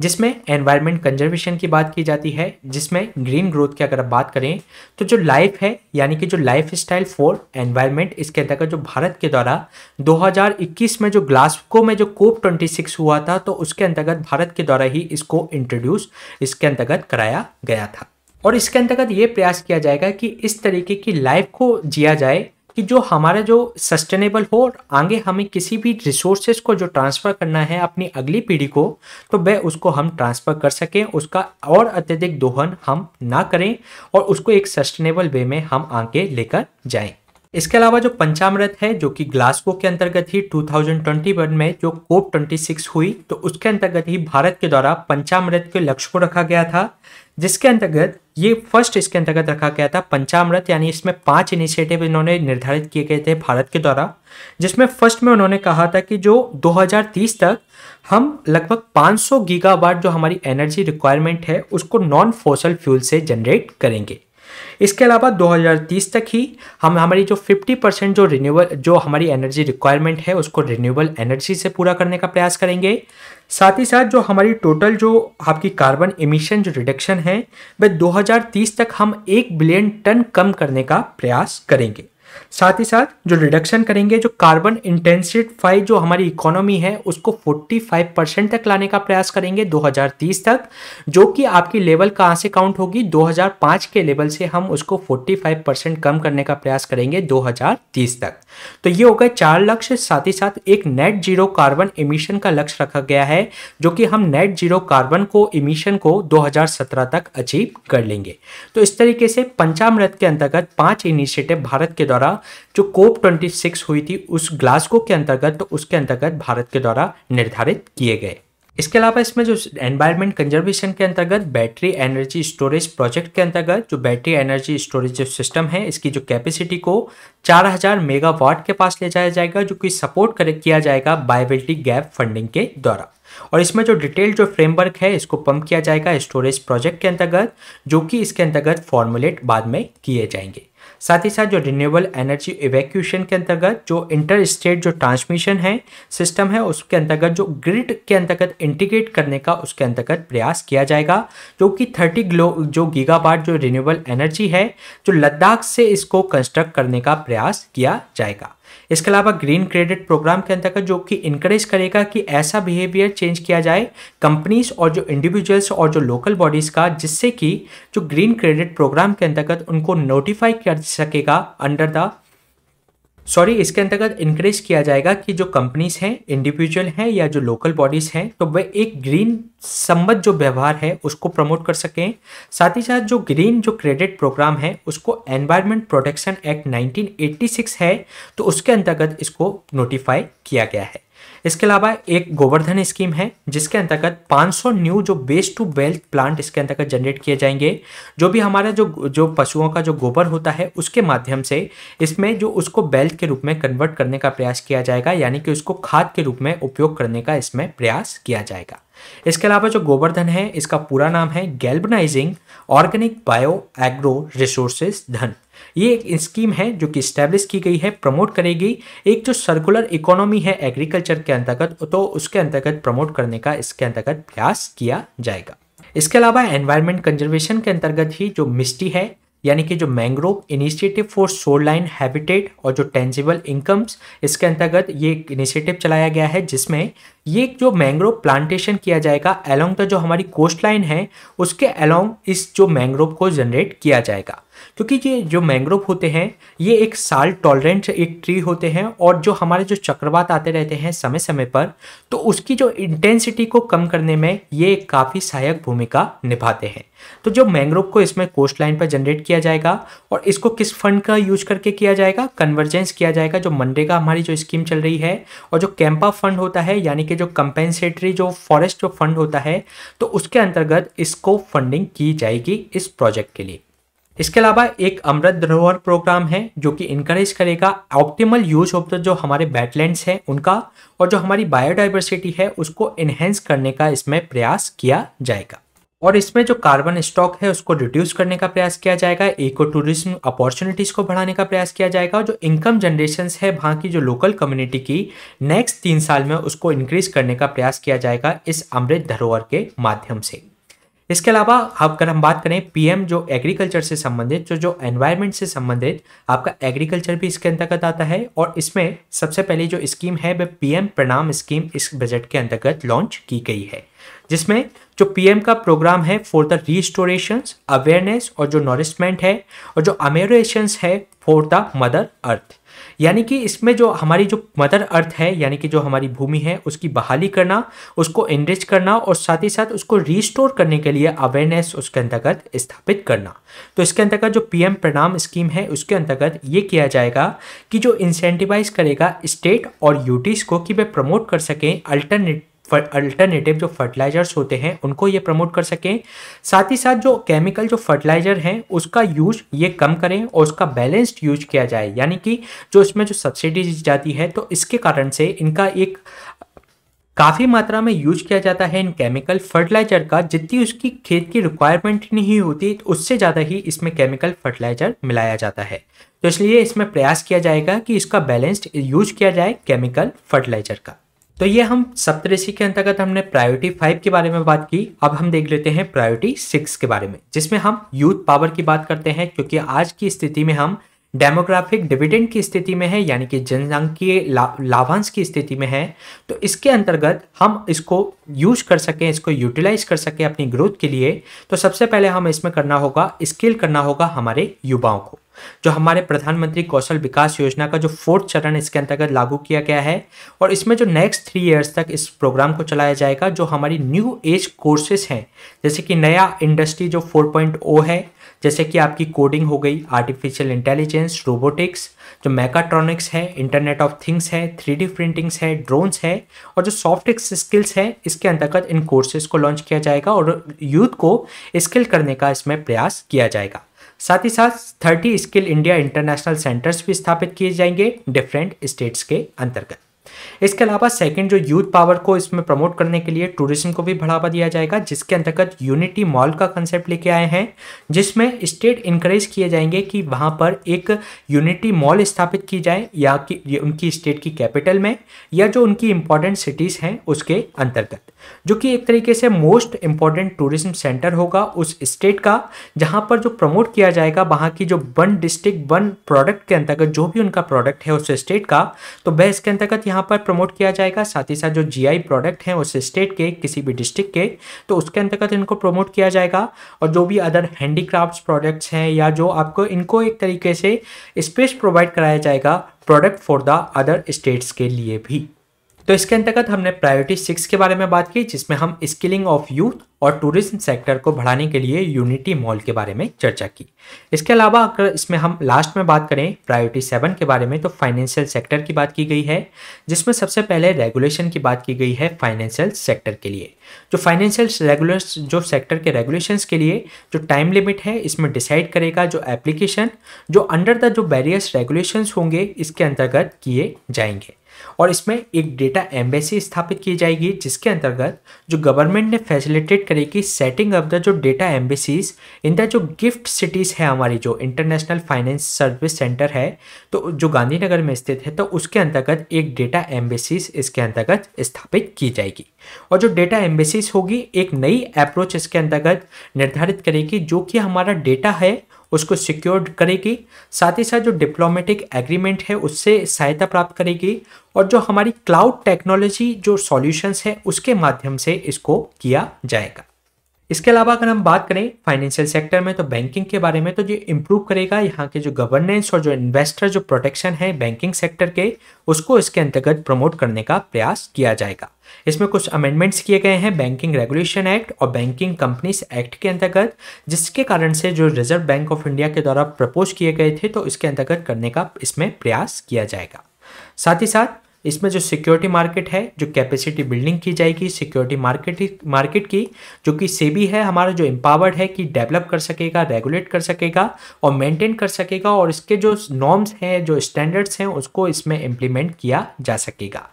जिसमें एनवायरनमेंट कंजर्वेशन की बात की जाती है जिसमें ग्रीन ग्रोथ की अगर आप बात करें तो जो लाइफ है यानी कि जो लाइफ स्टाइल फॉर एनवायरनमेंट इसके अंतर्गत जो भारत के द्वारा 2021 में जो ग्लासको में जो कोप 26 हुआ था तो उसके अंतर्गत भारत के द्वारा ही इसको इंट्रोड्यूस इसके अंतर्गत कराया गया था और इसके अंतर्गत ये प्रयास किया जाएगा कि इस तरीके की लाइफ को जिया जाए कि जो हमारा जो सस्टेनेबल हो और आगे हमें किसी भी रिसोर्सेज को जो ट्रांसफ़र करना है अपनी अगली पीढ़ी को तो वह उसको हम ट्रांसफ़र कर सकें उसका और अत्यधिक दोहन हम ना करें और उसको एक सस्टेनेबल वे में हम आगे लेकर जाएं इसके अलावा जो पंचामृत है जो कि ग्लासगो के अंतर्गत ही 2021 में जो कोप 26 हुई तो उसके अंतर्गत ही भारत के द्वारा पंचामृत के लक्ष्य को रखा गया था जिसके अंतर्गत ये फर्स्ट इसके अंतर्गत रखा गया था पंचामृत यानी इसमें पांच इनिशिएटिव इन्होंने निर्धारित किए गए थे भारत के द्वारा जिसमें फर्स्ट में उन्होंने कहा था कि जो 2030 तक हम लगभग 500 गीगावाट जो हमारी एनर्जी रिक्वायरमेंट है उसको नॉन फोसल फ्यूल से जनरेट करेंगे इसके अलावा 2030 तक ही हम हमारी जो 50 परसेंट जो रिन्यूबल जो हमारी एनर्जी रिक्वायरमेंट है उसको रिन्यूएबल एनर्जी से पूरा करने का प्रयास करेंगे साथ ही साथ जो हमारी टोटल जो आपकी कार्बन इमिशन जो रिडक्शन है वह 2030 तक हम एक बिलियन टन कम करने का प्रयास करेंगे साथ ही साथ जो रिडक्शन करेंगे जो कार्बन इंटेंसिफाई जो हमारी इकोनॉमी है उसको 45 परसेंट तक लाने का प्रयास करेंगे 2030 तक जो कि आपकी लेवल कहाँ से काउंट होगी 2005 के लेवल से हम उसको 45 परसेंट कम करने का प्रयास करेंगे 2030 तक तो ये हो गए चार लक्ष्य साथ ही साथ एक नेट जीरो कार्बन इमिशन का लक्ष्य रखा गया है जो कि हम नेट जीरो कार्बन को इमिशन को 2017 तक अचीव कर लेंगे तो इस तरीके से पंचामृत के अंतर्गत पांच इनिशिएटिव भारत के द्वारा जो कोप 26 हुई थी उस ग्लास्को के अंतर्गत तो उसके अंतर्गत भारत के द्वारा निर्धारित किए गए इसके अलावा इसमें जो एनवायरमेंट कंजर्वेशन के अंतर्गत बैटरी एनर्जी स्टोरेज प्रोजेक्ट के अंतर्गत जो बैटरी एनर्जी स्टोरेज जो सिस्टम है इसकी जो कैपेसिटी को 4000 मेगावाट के पास ले जाया जाएगा जो कि सपोर्ट कर किया जाएगा बायबिलिटी गैप फंडिंग के द्वारा और इसमें जो डिटेल जो फ्रेमवर्क है इसको पंप किया जाएगा स्टोरेज प्रोजेक्ट के अंतर्गत जो कि इसके अंतर्गत फॉर्मुलेट बाद में किए जाएंगे साथ ही साथ जो रिन्यूएबल एनर्जी इवेक्यूशन के अंतर्गत जो इंटर स्टेट जो ट्रांसमिशन है सिस्टम है उसके अंतर्गत जो ग्रिड के अंतर्गत इंटीग्रेट करने का उसके अंतर्गत प्रयास किया जाएगा जो कि थर्टी ग्लो जो गीगाबाट जो रिन्यूएबल एनर्जी है जो लद्दाख से इसको कंस्ट्रक्ट करने का प्रयास किया जाएगा इसके अलावा ग्रीन क्रेडिट प्रोग्राम के अंतर्गत जो कि इंकरेज करेगा कि ऐसा बिहेवियर चेंज किया जाए कंपनीज और जो इंडिविजुअल्स और जो लोकल बॉडीज़ का जिससे कि जो ग्रीन क्रेडिट प्रोग्राम के अंतर्गत उनको नोटिफाई कर सकेगा अंडर द सॉरी इसके अंतर्गत इंक्रेज किया जाएगा कि जो कंपनीज हैं इंडिविजुअल हैं या जो लोकल बॉडीज हैं तो वह एक ग्रीन संबद्ध जो व्यवहार है उसको प्रमोट कर सकें साथ ही साथ जो ग्रीन जो क्रेडिट प्रोग्राम है उसको एनवायरमेंट प्रोटेक्शन एक्ट 1986 है तो उसके अंतर्गत इसको नोटिफाई किया गया है इसके अलावा एक गोवर्धन स्कीम है जिसके अंतर्गत 500 न्यू जो बेस्ट टू वेल्थ प्लांट इसके अंतर्गत जनरेट किए जाएंगे जो भी हमारा जो जो पशुओं का जो गोबर होता है उसके माध्यम से इसमें जो उसको बेल्ट के रूप में कन्वर्ट करने का प्रयास किया जाएगा यानी कि उसको खाद के रूप में उपयोग करने का इसमें प्रयास किया जाएगा इसके अलावा जो गोवर्धन है इसका पूरा नाम है galvanizing organic bio agro resources धन ये एक स्कीम है जो कि स्टैब्लिश की गई है प्रमोट करेगी एक जो सर्कुलर इकोनॉमी है एग्रीकल्चर के अंतर्गत तो उसके अंतर्गत प्रमोट करने का इसके अंतर्गत प्रयास किया जाएगा इसके अलावा एनवायरमेंट कंजर्वेशन के अंतर्गत ही जो मिस्टी है यानी कि जो mangrove initiative for shoreline habitat और जो टेंजिबल इनकम्स इसके अंतर्गत ये एक इनिशिएटिव चलाया गया है जिसमें ये जो मैंग्रोव प्लांटेशन किया जाएगा अलोंग द जो हमारी कोस्ट लाइन है उसके अलोंग इस जो मैंग्रोव को जनरेट किया जाएगा क्योंकि ये जो मैंग्रोव होते हैं ये एक साल टॉलरेंट एक ट्री होते हैं और जो हमारे जो चक्रवात आते रहते हैं समय समय पर तो उसकी जो इंटेंसिटी को कम करने में ये काफ़ी सहायक भूमिका निभाते हैं तो जो मैंग्रोव को इसमें कोस्ट लाइन पर जनरेट किया जाएगा और इसको किस फंड का यूज करके किया जाएगा कन्वर्जेंस किया जाएगा जो मनरेगा हमारी जो स्कीम चल रही है और जो कैंपा फंड होता है यानी कि जो कंपेंसेटरी जो फॉरेस्ट जो फंड होता है तो उसके अंतर्गत इसको फंडिंग की जाएगी इस प्रोजेक्ट के लिए इसके अलावा एक अमृत धरोहर प्रोग्राम है जो कि इनकरेज करेगा ऑप्टिमल यूज ऑफ द जो हमारे बैटलैंड हैं उनका और जो हमारी बायोडाइवर्सिटी है उसको इन्हेंस करने का इसमें प्रयास किया जाएगा और इसमें जो कार्बन स्टॉक है उसको रिड्यूस करने का प्रयास किया जाएगा इको टूरिज्म अपॉर्चुनिटीज को बढ़ाने का प्रयास किया जाएगा और जो इनकम जनरेशन है वहाँ की जो लोकल कम्युनिटी की नेक्स्ट तीन साल में उसको इंक्रीज करने का प्रयास किया जाएगा इस अमृत धरोहर के माध्यम से इसके अलावा अगर हम बात करें पीएम जो एग्रीकल्चर से संबंधित जो जो एनवायरनमेंट से संबंधित आपका एग्रीकल्चर भी इसके अंतर्गत आता है और इसमें सबसे पहले जो स्कीम है वह पीएम प्रणाम स्कीम इस बजट के अंतर्गत लॉन्च की गई है जिसमें जो पीएम का प्रोग्राम है फॉर द रिस्टोरेशन अवेयरनेस और जो नॉरिशमेंट है और जो अमेरेशंस है फॉर द मदर अर्थ यानी कि इसमें जो हमारी जो मदर अर्थ है यानी कि जो हमारी भूमि है उसकी बहाली करना उसको एनरिच करना और साथ ही साथ उसको रिस्टोर करने के लिए अवेयरनेस उसके अंतर्गत स्थापित करना तो इसके अंतर्गत जो पीएम प्रणाम स्कीम है उसके अंतर्गत ये किया जाएगा कि जो इंसेंटिवाइज करेगा स्टेट और यूटीज को कि वे प्रमोट कर सकें अल्टरनेट अल्टरनेटिव जो फर्टिलाइजर्स होते हैं उनको ये प्रमोट कर सकें साथ ही साथ जो केमिकल जो फर्टिलाइजर हैं उसका यूज ये कम करें और उसका बैलेंस्ड यूज किया जाए यानी कि जो इसमें जो दी जाती है तो इसके कारण से इनका एक काफ़ी मात्रा में यूज किया जाता है इन केमिकल फर्टिलाइजर का जितनी उसकी खेत की रिक्वायरमेंट नहीं होती तो उससे ज़्यादा ही इसमें केमिकल फर्टिलाइजर मिलाया जाता है तो इसलिए इसमें प्रयास किया जाएगा कि इसका बैलेंस्ड यूज किया जाए केमिकल फर्टिलाइजर का तो ये हम सप्तऋषि के अंतर्गत हमने प्रायोरिटी फाइव के बारे में बात की अब हम देख लेते हैं प्रायोरिटी सिक्स के बारे में जिसमें हम यूथ पावर की बात करते हैं क्योंकि आज की स्थिति में हम डेमोग्राफिक डिविडेंड की स्थिति में है यानी कि जनसंख्य ला, लाभांश की स्थिति में है तो इसके अंतर्गत हम इसको यूज कर सकें इसको यूटिलाइज कर सकें अपनी ग्रोथ के लिए तो सबसे पहले हम इसमें करना होगा स्केल करना होगा हमारे युवाओं को जो हमारे प्रधानमंत्री कौशल विकास योजना का जो फोर्थ चरण इसके अंतर्गत लागू किया गया है और इसमें जो नेक्स्ट थ्री इयर्स तक इस प्रोग्राम को चलाया जाएगा जो हमारी न्यू एज कोर्सेज हैं जैसे कि नया इंडस्ट्री जो 4.0 है जैसे कि आपकी कोडिंग हो गई आर्टिफिशियल इंटेलिजेंस रोबोटिक्स जो मैकाट्रॉनिक्स है इंटरनेट ऑफ थिंग्स है थ्री प्रिंटिंग्स है ड्रोन्स है और जो सॉफ्ट स्किल्स है इसके अंतर्गत इन कोर्सेज को लॉन्च किया जाएगा और यूथ को स्किल करने का इसमें प्रयास किया जाएगा साथ ही साथ thirty skill India international centres भी स्थापित किए जाएंगे डिफरेंट स्टेट्स के अंतर्गत इसके अलावा सेकेंड जो यूथ पावर को इसमें प्रमोट करने के लिए टूरिज्म को भी बढ़ावा दिया जाएगा जिसके अंतर्गत यूनिटी मॉल का कंसेप्ट लेके आए हैं जिसमें स्टेट इंकरेज किए जाएंगे कि वहाँ पर एक यूनिटी मॉल स्थापित की जाए या कि उनकी स्टेट की कैपिटल में या जो उनकी इंपॉर्टेंट सिटीज़ हैं उसके अंतर्गत जो कि एक तरीके से मोस्ट इंपॉर्टेंट टूरिज्म सेंटर होगा उस स्टेट का जहां पर जो प्रमोट किया जाएगा वहां की जो वन डिस्ट्रिक्ट वन प्रोडक्ट के अंतर्गत जो भी उनका प्रोडक्ट है उस स्टेट का तो वह इसके अंतर्गत यहाँ पर पर प्रमोट किया जाएगा साथ ही साथ जो जीआई प्रोडक्ट हैं उस स्टेट के किसी भी डिस्ट्रिक्ट के तो उसके अंतर्गत इनको प्रमोट किया जाएगा और जो भी अदर हैंडीक्राफ्ट प्रोडक्ट्स हैं या जो आपको इनको एक तरीके से स्पेस प्रोवाइड कराया जाएगा product for the other states के लिए भी तो इसके अंतर्गत हमने प्रायोरिटी सिक्स के बारे में बात की जिसमें हम स्किलिंग ऑफ यूथ और टूरिज्म सेक्टर को बढ़ाने के लिए यूनिटी मॉल के बारे में चर्चा की इसके अलावा अगर इसमें हम लास्ट में बात करें प्रायोरिटी सेवन के बारे में तो फाइनेंशियल सेक्टर की बात की गई है जिसमें सबसे पहले रेगुलेशन की बात की गई है फाइनेंशियल सेक्टर के लिए जो फाइनेंशियल रेगुलर जो सेक्टर के रेगुलेशन के लिए जो टाइम लिमिट है इसमें डिसाइड करेगा जो एप्लीकेशन जो अंडर द जो बैरियर्स रेगुलेशन होंगे इसके अंतर्गत किए जाएंगे और इसमें एक डेटा एम्बेसी स्थापित की जाएगी जिसके अंतर्गत जो गवर्नमेंट ने फैसिलिटेट करेगी सेटिंग ऑफ द जो डेटा एम्बेसीज इन द जो गिफ्ट सिटीज़ है हमारी जो इंटरनेशनल फाइनेंस सर्विस सेंटर है तो जो गांधीनगर में स्थित है तो उसके अंतर्गत एक डेटा एम्बेसीज इसके अंतर्गत स्थापित की जाएगी और जो डेटा एम्बेसीज होगी एक नई अप्रोच इसके अंतर्गत निर्धारित करेगी जो कि हमारा डेटा है उसको सिक्योर करेगी साथ ही साथ जो डिप्लोमेटिक एग्रीमेंट है उससे सहायता प्राप्त करेगी और जो हमारी क्लाउड टेक्नोलॉजी जो सॉल्यूशंस है उसके माध्यम से इसको किया जाएगा इसके अलावा अगर हम बात करें फाइनेंशियल सेक्टर में तो बैंकिंग के बारे में तो ये इम्प्रूव करेगा यहाँ के जो गवर्नेंस और जो इन्वेस्टर जो प्रोटेक्शन है बैंकिंग सेक्टर के उसको इसके अंतर्गत प्रमोट करने का प्रयास किया जाएगा इसमें कुछ अमेंडमेंट्स किए गए हैं बैंकिंग रेगुलेशन एक्ट और बैंकिंग कंपनीज एक्ट के अंतर्गत जिसके कारण से जो रिजर्व बैंक ऑफ इंडिया के द्वारा प्रपोज किए गए थे तो इसके अंतर्गत करने का इसमें प्रयास किया जाएगा साथ ही साथ इसमें जो सिक्योरिटी मार्केट है जो कैपेसिटी बिल्डिंग की जाएगी सिक्योरिटी मार्केट मार्केट की जो कि सेबी है हमारा जो एम्पावर्ड है कि डेवलप कर सकेगा रेगुलेट कर सकेगा और मेंटेन कर सकेगा और इसके जो नॉर्म्स हैं जो स्टैंडर्ड्स हैं उसको इसमें इम्प्लीमेंट किया जा सकेगा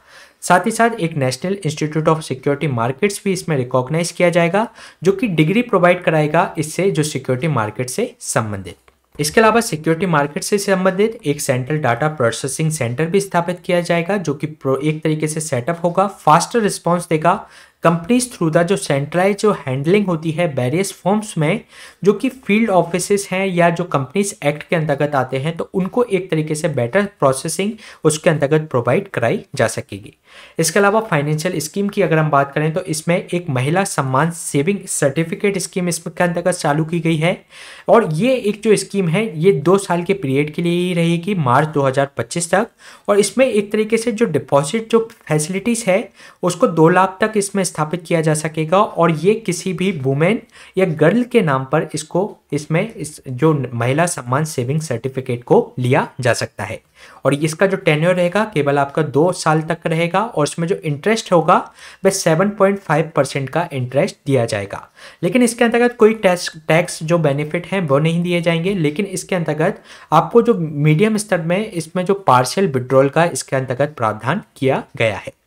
साथ ही साथ एक national institute of security markets भी इसमें रिकॉग्नाइज किया जाएगा जो कि डिग्री प्रोवाइड कराएगा इससे जो सिक्योरिटी मार्केट से संबंधित इसके अलावा सिक्योरिटी मार्केट से संबंधित एक सेंट्रल डाटा प्रोसेसिंग सेंटर भी स्थापित किया जाएगा जो कि एक तरीके से सेटअप होगा फास्टर रिस्पॉन्स देगा कंपनीज थ्रू द जो सेंट्रलाइज जो हैंडलिंग होती है वेरियस फॉर्म्स में जो कि फील्ड ऑफिस हैं या जो कंपनीज एक्ट के अंतर्गत आते हैं तो उनको एक तरीके से बेटर प्रोसेसिंग उसके अंतर्गत प्रोवाइड कराई जा सकेगी इसके अलावा फाइनेंशियल स्कीम की अगर हम बात करें तो इसमें एक महिला सम्मान सेविंग सर्टिफिकेट स्कीम इसके अंतर्गत चालू की गई है और ये एक जो स्कीम है ये दो साल के पीरियड के लिए ही रहेगी मार्च 2025 तक और इसमें एक तरीके से जो डिपॉजिट जो फैसिलिटीज़ है उसको दो लाख तक इसमें स्थापित किया जा सकेगा और ये किसी भी वुमेन या गर्ल के नाम पर इसको इसमें इस जो महिला सम्मान सेविंग सर्टिफिकेट को लिया जा सकता है और इसका जो टेन्योर रहेगा केवल आपका दो साल तक रहेगा और इसमें जो इंटरेस्ट होगा वह 7.5 परसेंट का इंटरेस्ट दिया जाएगा लेकिन इसके अंतर्गत कोई टैक्स टैक्स जो बेनिफिट हैं वो नहीं दिए जाएंगे लेकिन इसके अंतर्गत आपको जो मीडियम स्तर में इसमें जो पार्सल विड्रॉल का इसके अंतर्गत प्रावधान किया गया है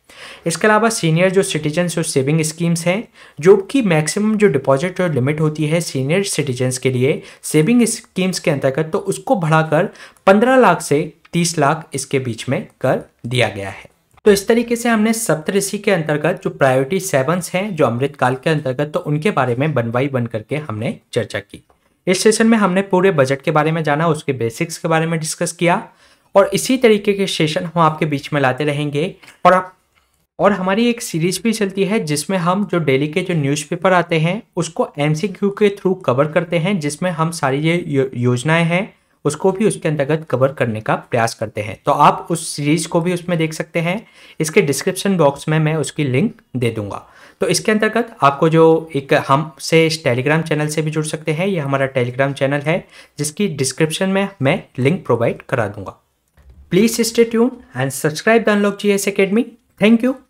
इसके अलावा सीनियर जो सिटीजन्स और सेविंग स्कीम्स हैं जो कि मैक्सिमम जो डिपॉजिट और लिमिट होती है सीनियर सिटीजन्स के लिए सेविंग स्कीम्स के अंतर्गत तो उसको बढ़ाकर पंद्रह लाख से तीस लाख इसके बीच में कर दिया गया है तो इस तरीके से हमने सप्तऋषि के अंतर्गत जो प्रायोरिटी सेवंस हैं जो अमृतकाल के अंतर्गत तो उनके बारे में बनवाई बन करके हमने चर्चा की इस सेशन में हमने पूरे बजट के बारे में जाना उसके बेसिक्स के बारे में डिस्कस किया और इसी तरीके के सेशन हम आपके बीच में लाते रहेंगे और आप और हमारी एक सीरीज भी चलती है जिसमें हम जो डेली के जो न्यूज़पेपर आते हैं उसको एमसीक्यू के थ्रू कवर करते हैं जिसमें हम सारी ये यो, योजनाएं हैं उसको भी उसके अंतर्गत कवर करने का प्रयास करते हैं तो आप उस सीरीज को भी उसमें देख सकते हैं इसके डिस्क्रिप्शन बॉक्स में मैं उसकी लिंक दे दूंगा तो इसके अंतर्गत आपको जो एक हम से इस टेलीग्राम चैनल से भी जुड़ सकते हैं ये हमारा टेलीग्राम चैनल है जिसकी डिस्क्रिप्शन में मैं लिंक प्रोवाइड करा दूंगा please stay tune and subscribe the unlock G S Thank you.